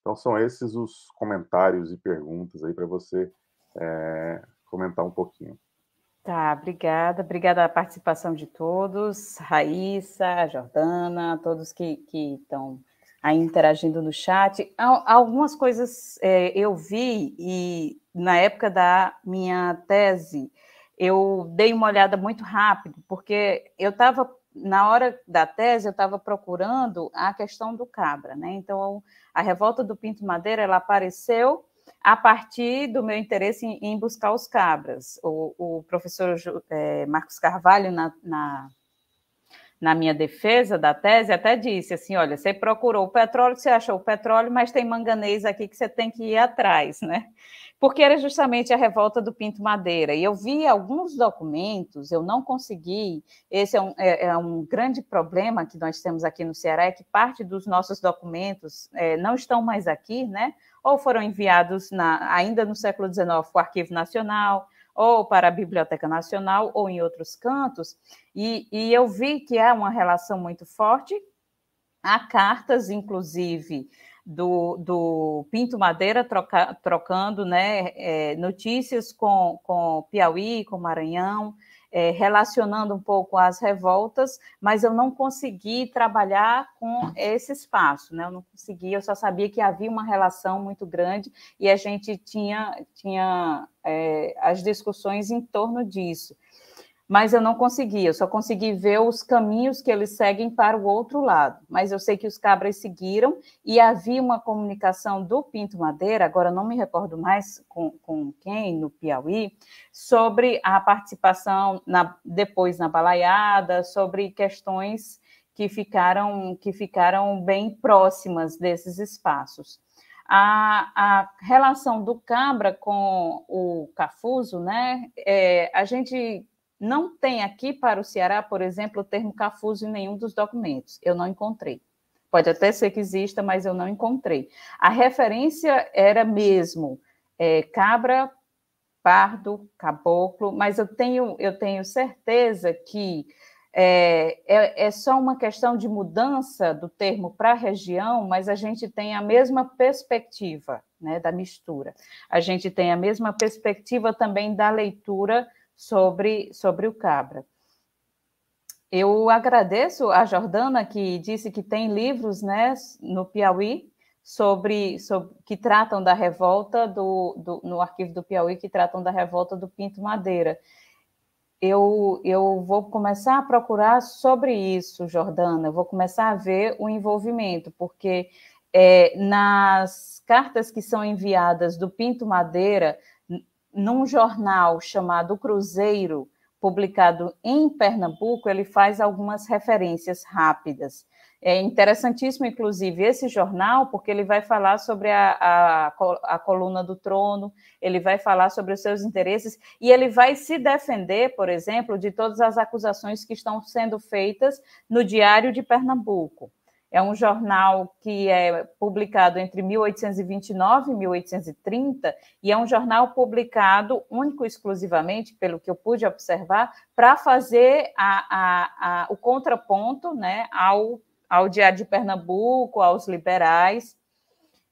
Então são esses os comentários e perguntas aí para você é, comentar um pouquinho. Tá, obrigada, obrigada a participação de todos, Raíssa, Jordana, todos que, que estão aí interagindo no chat. Algumas coisas é, eu vi e na época da minha tese eu dei uma olhada muito rápido, porque eu estava na hora da tese eu estava procurando a questão do cabra, né? Então a revolta do Pinto Madeira ela apareceu a partir do meu interesse em, em buscar os cabras. O, o professor é, Marcos Carvalho na, na na minha defesa da tese, até disse assim: olha, você procurou o petróleo, você achou o petróleo, mas tem manganês aqui que você tem que ir atrás, né? Porque era justamente a revolta do Pinto Madeira. E eu vi alguns documentos, eu não consegui. Esse é um, é, é um grande problema que nós temos aqui no Ceará: é que parte dos nossos documentos é, não estão mais aqui, né? Ou foram enviados na, ainda no século XIX para o Arquivo Nacional, ou para a Biblioteca Nacional ou em outros cantos, e, e eu vi que há é uma relação muito forte. Há cartas, inclusive, do, do, Pinto Madeira troca, trocando né, é, notícias com, com Piauí, com Maranhão, é, relacionando um pouco as revoltas, mas eu não consegui trabalhar com esse espaço, né? Eu não consegui, eu só sabia que havia uma relação muito grande e a gente tinha, tinha é, as discussões em torno disso mas eu não consegui, eu só consegui ver os caminhos que eles seguem para o outro lado. Mas eu sei que os cabras seguiram e havia uma comunicação do Pinto Madeira, agora não me recordo mais com, com quem, no Piauí, sobre a participação na, depois na balaiada, sobre questões que ficaram, que ficaram bem próximas desses espaços. A, a, relação do Cabra com o Cafuso, né? É, a gente não tem aqui para o Ceará, por exemplo, o termo Cafuso em nenhum dos documentos. Eu não encontrei. Pode até ser que exista, mas eu não encontrei. A referência era mesmo é, cabra, pardo, caboclo, mas eu tenho, eu tenho certeza que é, é, é, só uma questão de mudança do termo para região, mas a gente tem a mesma perspectiva né, da mistura. A gente tem a mesma perspectiva também da leitura sobre, sobre o Cabra. Eu agradeço a Jordana, que disse que tem livros né, no Piauí sobre, sobre que tratam da revolta do, do, no arquivo do Piauí, que tratam da revolta do Pinto Madeira. Eu, eu vou começar a procurar sobre isso, Jordana. Eu vou começar a ver o envolvimento, porque é, nas cartas que são enviadas do Pinto Madeira, num jornal chamado Cruzeiro, publicado em Pernambuco, ele faz algumas referências rápidas. É interessantíssimo, inclusive, esse jornal, porque ele vai falar sobre a, a, a, coluna do trono, ele vai falar sobre os seus interesses e ele vai se defender, por exemplo, de todas as acusações que estão sendo feitas no Diário de Pernambuco. É um jornal que é publicado entre 1829 e 1830 e é um jornal publicado único e exclusivamente, pelo que eu pude observar, para fazer a, a, a, o contraponto né, ao, ao Diário de Pernambuco, aos liberais.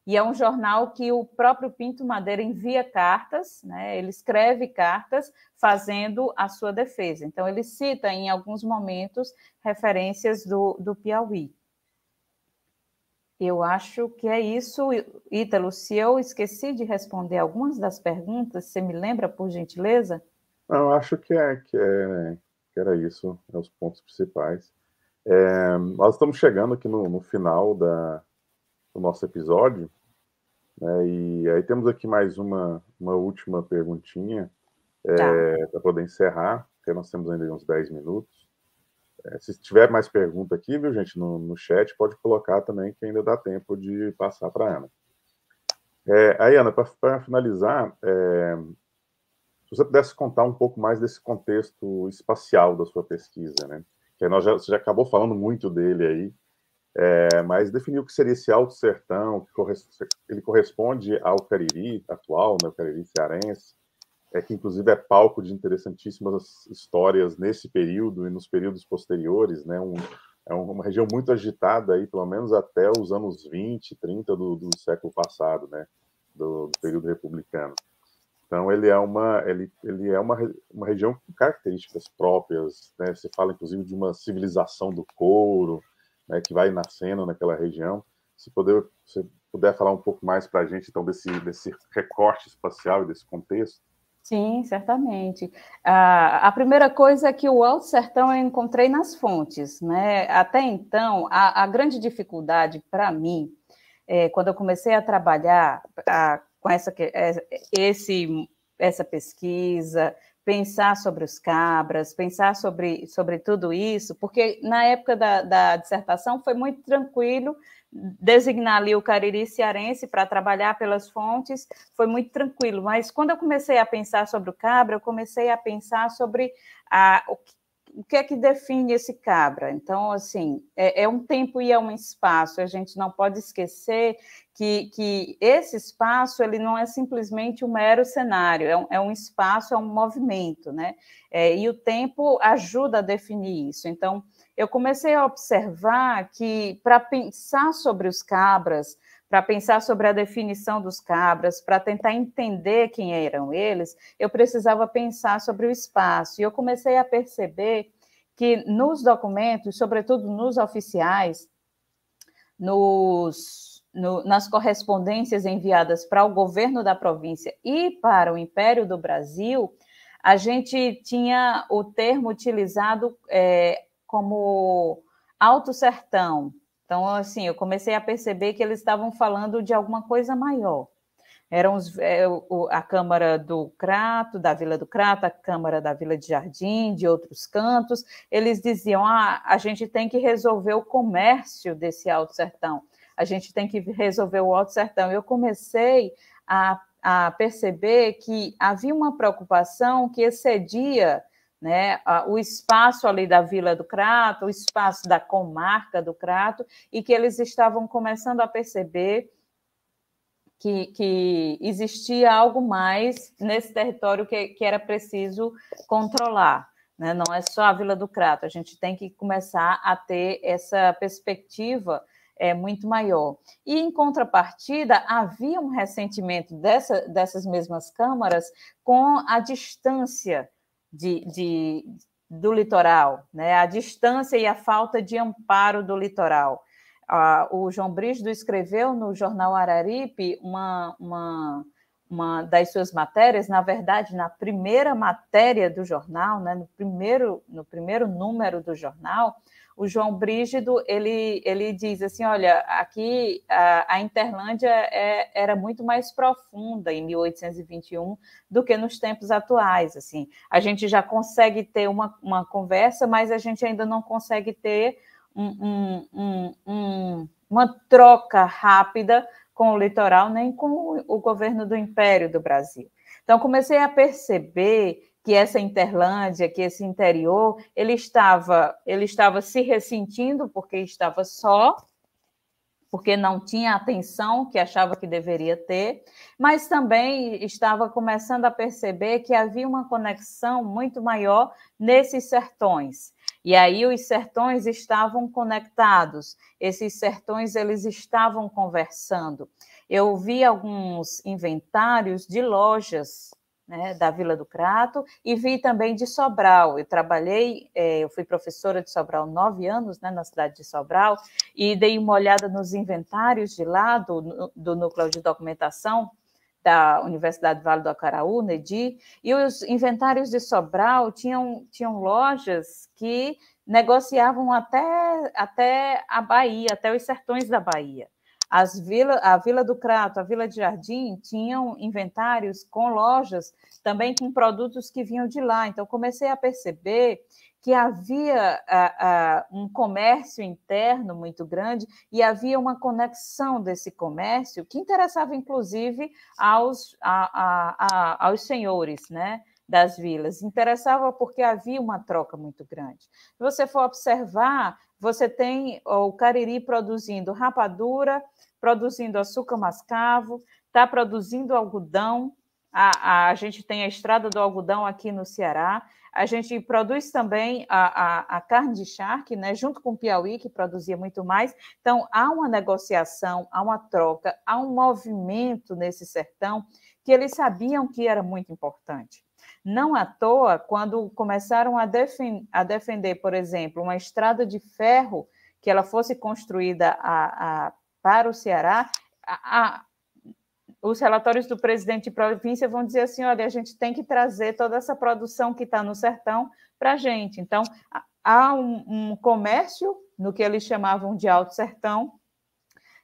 E é um jornal que o próprio Pinto Madeira envia cartas, né? ele escreve cartas fazendo a sua defesa. Então, ele cita em alguns momentos referências do, do Piauí. Eu acho que é isso, Ítalo. Se eu esqueci de responder algumas das perguntas, você me lembra, por gentileza? Eu acho que é, que, é, que era isso, é os pontos principais. É, nós estamos chegando aqui no, no final da, do nosso episódio, né, e aí temos aqui mais uma, uma última perguntinha é, tá. para poder encerrar, porque nós temos ainda uns 10 minutos. É, se tiver mais pergunta aqui, viu, gente, no, no chat, pode colocar também, que ainda dá tempo de passar para a Ana. É, aí, Ana, para finalizar, é, se você pudesse contar um pouco mais desse contexto espacial da sua pesquisa, né? Que nós já, você já acabou falando muito dele aí, é, mas definiu o que seria esse Alto Sertão, que corre, ele corresponde ao Cariri atual, né, o Cariri cearense, é, que inclusive é palco de interessantíssimas histórias nesse período e nos períodos posteriores, né? Um, é uma região muito agitada aí, pelo menos até os anos 20, 30 do, do século passado, né? Do, do, período republicano. Então ele é uma ele, ele é uma, uma região com características próprias, né? Se fala inclusive de uma civilização do couro, né? Que vai nascendo naquela região. Se poder se puder falar um pouco mais para a gente então desse desse recorte espacial e desse contexto Sim, certamente. Ah, a primeira coisa é que o Alto Sertão eu encontrei nas fontes, né? Até então, a, a grande dificuldade para mim, é, quando eu comecei a trabalhar a, com essa, é, esse, essa pesquisa, pensar sobre os cabras, pensar sobre, sobre tudo isso, porque na época da, da dissertação foi muito tranquilo designar ali o Cariri cearense para trabalhar pelas fontes, foi muito tranquilo, mas quando eu comecei a pensar sobre o cabra, eu comecei a pensar sobre a, o que o que é que define esse cabra? Então, assim, é, é, um tempo e é um espaço. A gente não pode esquecer que, que esse espaço ele não é simplesmente um mero cenário, é um, é um espaço, é um movimento, né? É, e o tempo ajuda a definir isso. Então, eu comecei a observar que para pensar sobre os cabras para pensar sobre a definição dos cabras, para tentar entender quem eram eles, eu precisava pensar sobre o espaço. E eu comecei a perceber que nos documentos, sobretudo nos oficiais, nos, no, nas correspondências enviadas para o governo da província e para o Império do Brasil, a gente tinha o termo utilizado é, como Alto Sertão, então, assim, eu comecei a perceber que eles estavam falando de alguma coisa maior. Eram os, é, a Câmara do Crato, da Vila do Crato, a Câmara da Vila de Jardim, de outros cantos. Eles diziam: ah, a gente tem que resolver o comércio desse Alto Sertão, a gente tem que resolver o Alto Sertão. Eu comecei a, a perceber que havia uma preocupação que excedia né, o espaço ali da Vila do Crato, o espaço da comarca do Crato, e que eles estavam começando a perceber que, que existia algo mais nesse território que, que era preciso controlar. Né? Não é só a Vila do Crato, a gente tem que começar a ter essa perspectiva é, muito maior. E, em contrapartida, havia um ressentimento dessa, dessas mesmas câmaras com a distância de, de, do litoral, né? a distância e a falta de amparo do litoral. Ah, o João Brisdo escreveu no jornal Araripe uma, uma, uma das suas matérias, na verdade, na primeira matéria do jornal, né? no, primeiro, no primeiro número do jornal, o João Brígido ele, ele diz assim: olha, aqui a, a Interlândia é, era muito mais profunda em 1821 do que nos tempos atuais. Assim, a gente já consegue ter uma, uma conversa, mas a gente ainda não consegue ter um, um, um, uma troca rápida com o litoral nem com o governo do Império do Brasil. Então, comecei a perceber que essa Interlândia, que esse interior, ele estava, ele estava se ressentindo porque estava só, porque não tinha a atenção que achava que deveria ter, mas também estava começando a perceber que havia uma conexão muito maior nesses sertões. E aí os sertões estavam conectados, esses sertões eles estavam conversando. Eu vi alguns inventários de lojas né, da Vila do Crato, e vi também de Sobral. Eu trabalhei, é, eu fui professora de Sobral nove anos, né, na cidade de Sobral, e dei uma olhada nos inventários de lá, do, do núcleo de documentação da Universidade Vale do Acaraú, NEDI, e os inventários de Sobral tinham, tinham lojas que negociavam até, até a Bahia, até os sertões da Bahia. As vila, a Vila do Crato, a Vila de Jardim tinham inventários com lojas também com produtos que vinham de lá. Então comecei a perceber que havia a, a, um comércio interno muito grande e havia uma conexão desse comércio que interessava inclusive aos, a, aos senhores, né? das vilas. Interessava porque havia uma troca muito grande. Se você for observar, você tem o Cariri produzindo rapadura, produzindo açúcar mascavo, está produzindo algodão. A, a, a, gente tem a estrada do algodão aqui no Ceará. A gente produz também a, a, a carne de charque, né, junto com o Piauí, que produzia muito mais. Então, há uma negociação, há uma troca, há um movimento nesse sertão que eles sabiam que era muito importante. Não à toa, quando começaram a, a defender, por exemplo, uma estrada de ferro que ela fosse construída a, a, para o Ceará, a, os relatórios do presidente de província vão dizer assim: olha, a gente tem que trazer toda essa produção que está no sertão para a gente. Então, há um, um comércio no que eles chamavam de Alto Sertão,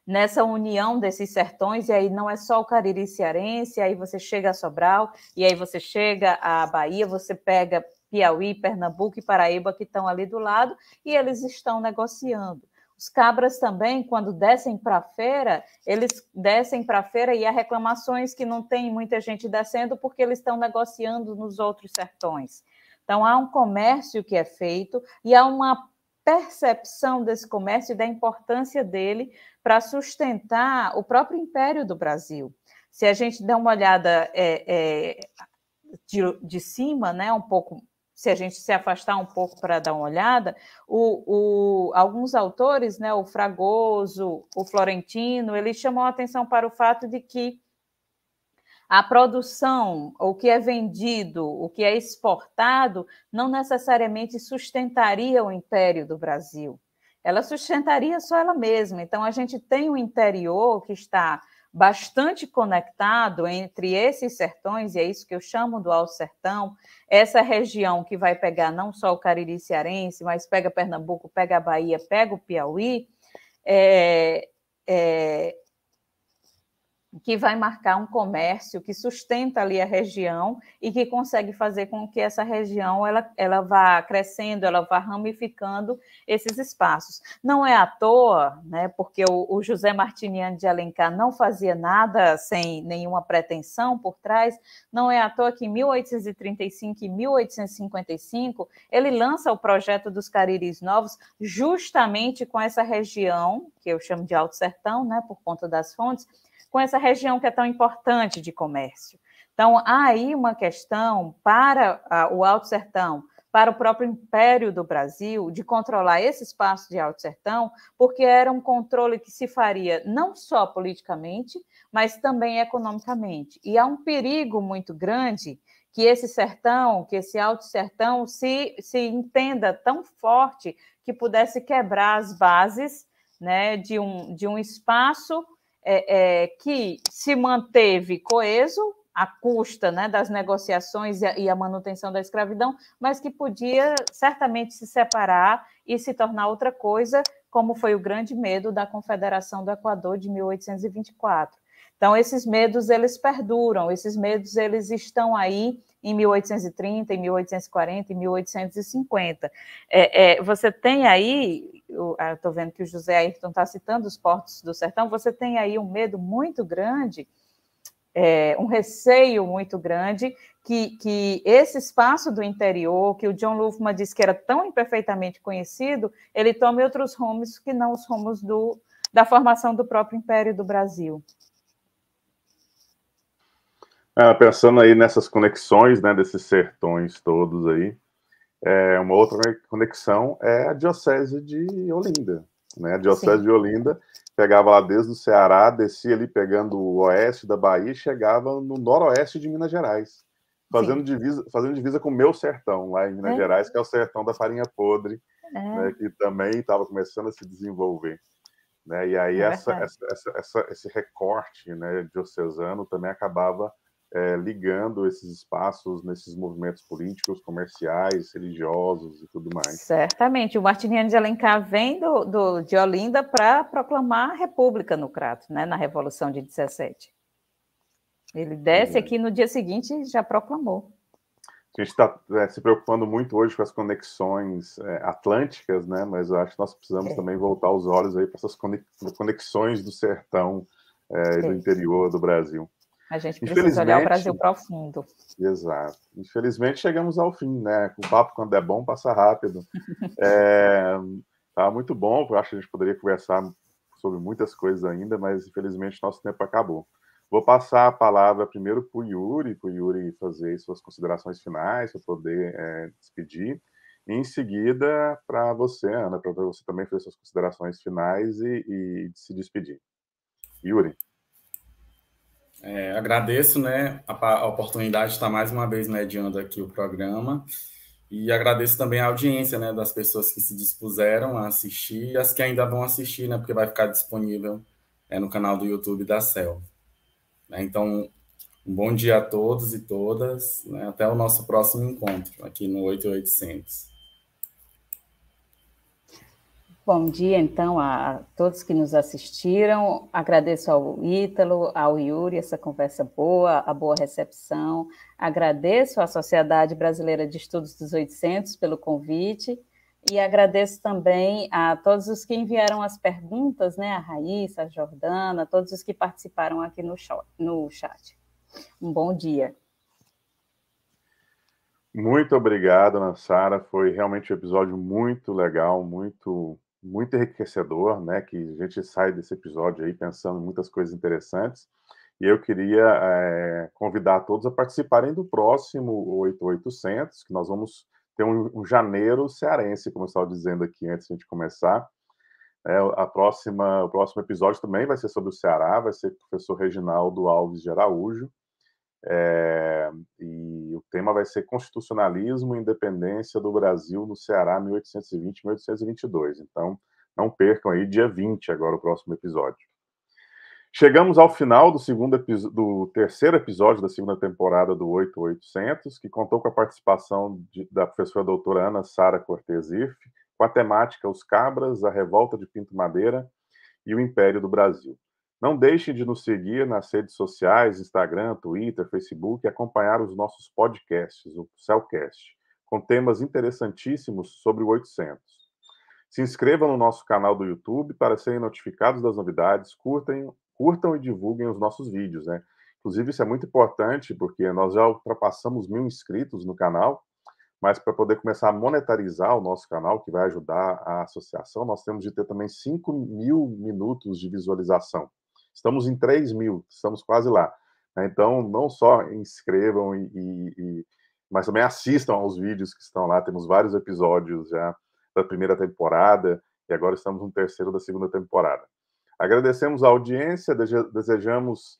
nessa união desses sertões, e aí não é só o Cariri cearense, aí você chega a Sobral, e aí você chega à Bahia, você pega Piauí, Pernambuco e Paraíba que estão ali do lado, e eles estão negociando. Os cabras também, quando descem para a feira, eles descem para a feira e há reclamações que não tem muita gente descendo porque eles estão negociando nos outros sertões. Então, há um comércio que é feito e há uma percepção desse comércio e da importância dele para sustentar o próprio império do Brasil. Se a gente der uma olhada é, é, de, de cima, né, um pouco se a gente se afastar um pouco para dar uma olhada, o, o, alguns autores, né, o Fragoso, o Florentino, eles chamam a atenção para o fato de que a produção, o que é vendido, o que é exportado, não necessariamente sustentaria o império do Brasil. Ela sustentaria só ela mesma. Então, a gente tem o um interior que está bastante conectado entre esses sertões, e é isso que eu chamo do Alto Sertão, essa região que vai pegar não só o Cariri Cearense, mas pega Pernambuco, pega a Bahia, pega o Piauí, é, é, que vai marcar um comércio que sustenta ali a região e que consegue fazer com que essa região ela, ela vá crescendo, ela vá ramificando esses espaços. Não é à toa, né, porque o, o José Martiniano de Alencar não fazia nada sem nenhuma pretensão por trás, não é à toa que em 1835 e 1855 ele lança o projeto dos Cariris Novos justamente com essa região, que eu chamo de Alto Sertão, né, por conta das fontes, com essa região que é tão importante de comércio. Então, há aí uma questão para o Alto Sertão, para o próprio Império do Brasil, de controlar esse espaço de Alto Sertão, porque era um controle que se faria não só politicamente, mas também economicamente. E há um perigo muito grande que esse sertão, que esse alto sertão se, se entenda tão forte que pudesse quebrar as bases né, de, um, de um espaço é, é, que se manteve coeso à custa né, das negociações e a manutenção da escravidão, mas que podia certamente se separar e se tornar outra coisa, como foi o grande medo da Confederação do Equador de 1824. Então, esses medos, eles perduram, esses medos, eles estão aí em 1830, em 1840, em 1850. É, é, você tem aí, ah, estou vendo que o José Ayrton está citando os portos do sertão, você tem aí um medo muito grande, é, um receio muito grande que, que, esse espaço do interior, que o John Lufman disse que era tão imperfeitamente conhecido, ele tome outros rumos que não os rumos do, da formação do próprio Império do Brasil. Ah, pensando aí nessas conexões, né, desses sertões todos aí, é, uma outra conexão é a Diocese de Olinda. Né? A Diocese Sim. de Olinda pegava lá desde o Ceará, descia ali pegando o oeste da Bahia e chegava no noroeste de Minas Gerais, fazendo, divisa, fazendo divisa com o meu sertão lá em Minas é. Gerais, que é o sertão da farinha podre, é. né, que também estava começando a se desenvolver. Né? E aí é essa, essa, essa, esse recorte né, diocesano também acabava é, ligando esses espaços nesses movimentos políticos, comerciais, religiosos e tudo mais. Certamente. O Martiniano de Alencar vem do, do de Olinda para proclamar a República no Crato, né, na Revolução de 17. Ele desce é. aqui no dia seguinte e já proclamou. A gente está é, se preocupando muito hoje com as conexões é, atlânticas, né? Mas eu acho que nós precisamos é. também voltar os olhos aí para essas conexões do sertão é, e do interior do Brasil. A gente precisa olhar o Brasil profundo. Exato. Infelizmente chegamos ao fim, né? O papo, quando é bom, passa rápido. [laughs] é, tá muito bom, eu acho que a gente poderia conversar sobre muitas coisas ainda, mas infelizmente nosso tempo acabou. Vou passar a palavra primeiro para o Yuri, para o Yuri fazer suas considerações finais, para poder é, despedir. E em seguida, para você, Ana, para você também fazer suas considerações finais e, e se despedir. Yuri. É, agradeço né, a, a, oportunidade de estar mais uma vez mediando aqui o programa e agradeço também a audiência né, das pessoas que se dispuseram a assistir e as que ainda vão assistir, né, porque vai ficar disponível é, no canal do YouTube da CEL. É, então, um bom dia a todos e todas. Né, até o nosso próximo encontro aqui no 8800. Bom dia, então, a todos que nos assistiram. Agradeço ao Ítalo, ao Yuri, essa conversa boa, a boa recepção. Agradeço à Sociedade Brasileira de Estudos dos 800 pelo convite. E agradeço também a todos os que enviaram as perguntas, né? A Raíssa, a Jordana, todos os que participaram aqui no, show, no chat. Um bom dia. Muito obrigado, Ana Sara. Foi realmente um episódio muito legal, muito muito enriquecedor, né? Que a gente sai desse episódio aí pensando em muitas coisas interessantes. E eu queria é, convidar todos a participarem do próximo 8800, que nós vamos ter um, um janeiro cearense, como eu estava dizendo aqui antes de a gente começar. É, a próxima, o próximo episódio também vai ser sobre o Ceará, vai ser com o professor Reginaldo Alves de Araújo. É, e o tema vai ser Constitucionalismo e Independência do Brasil no Ceará 1820-1822. Então, não percam aí, dia 20 agora, o próximo episódio. Chegamos ao final do, segundo, do terceiro episódio da segunda temporada do 8800, que contou com a participação de, da professora doutora Ana Sara Irf, com a temática Os Cabras, a Revolta de Pinto Madeira e o Império do Brasil. Não deixe de nos seguir nas redes sociais, Instagram, Twitter, Facebook e acompanhar os nossos podcasts, o Cellcast, com temas interessantíssimos sobre o 800. Se inscrevam no nosso canal do YouTube para serem notificados das novidades, curtem, curtam e divulguem os nossos vídeos, né? Inclusive, isso é muito importante, porque nós já ultrapassamos mil inscritos no canal, mas para poder começar a monetarizar o nosso canal, que vai ajudar a associação, nós temos de ter também 5 mil minutos de visualização. Estamos em 3 mil, estamos quase lá. Né, então, não só inscrevam, e, e, e, mas também assistam aos vídeos que estão lá. Temos vários episódios já da primeira temporada e agora estamos no terceiro da segunda temporada. Agradecemos a audiência, desejamos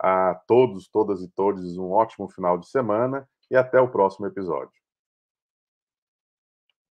a todos, todas e todos um ótimo final de semana e até o próximo episódio.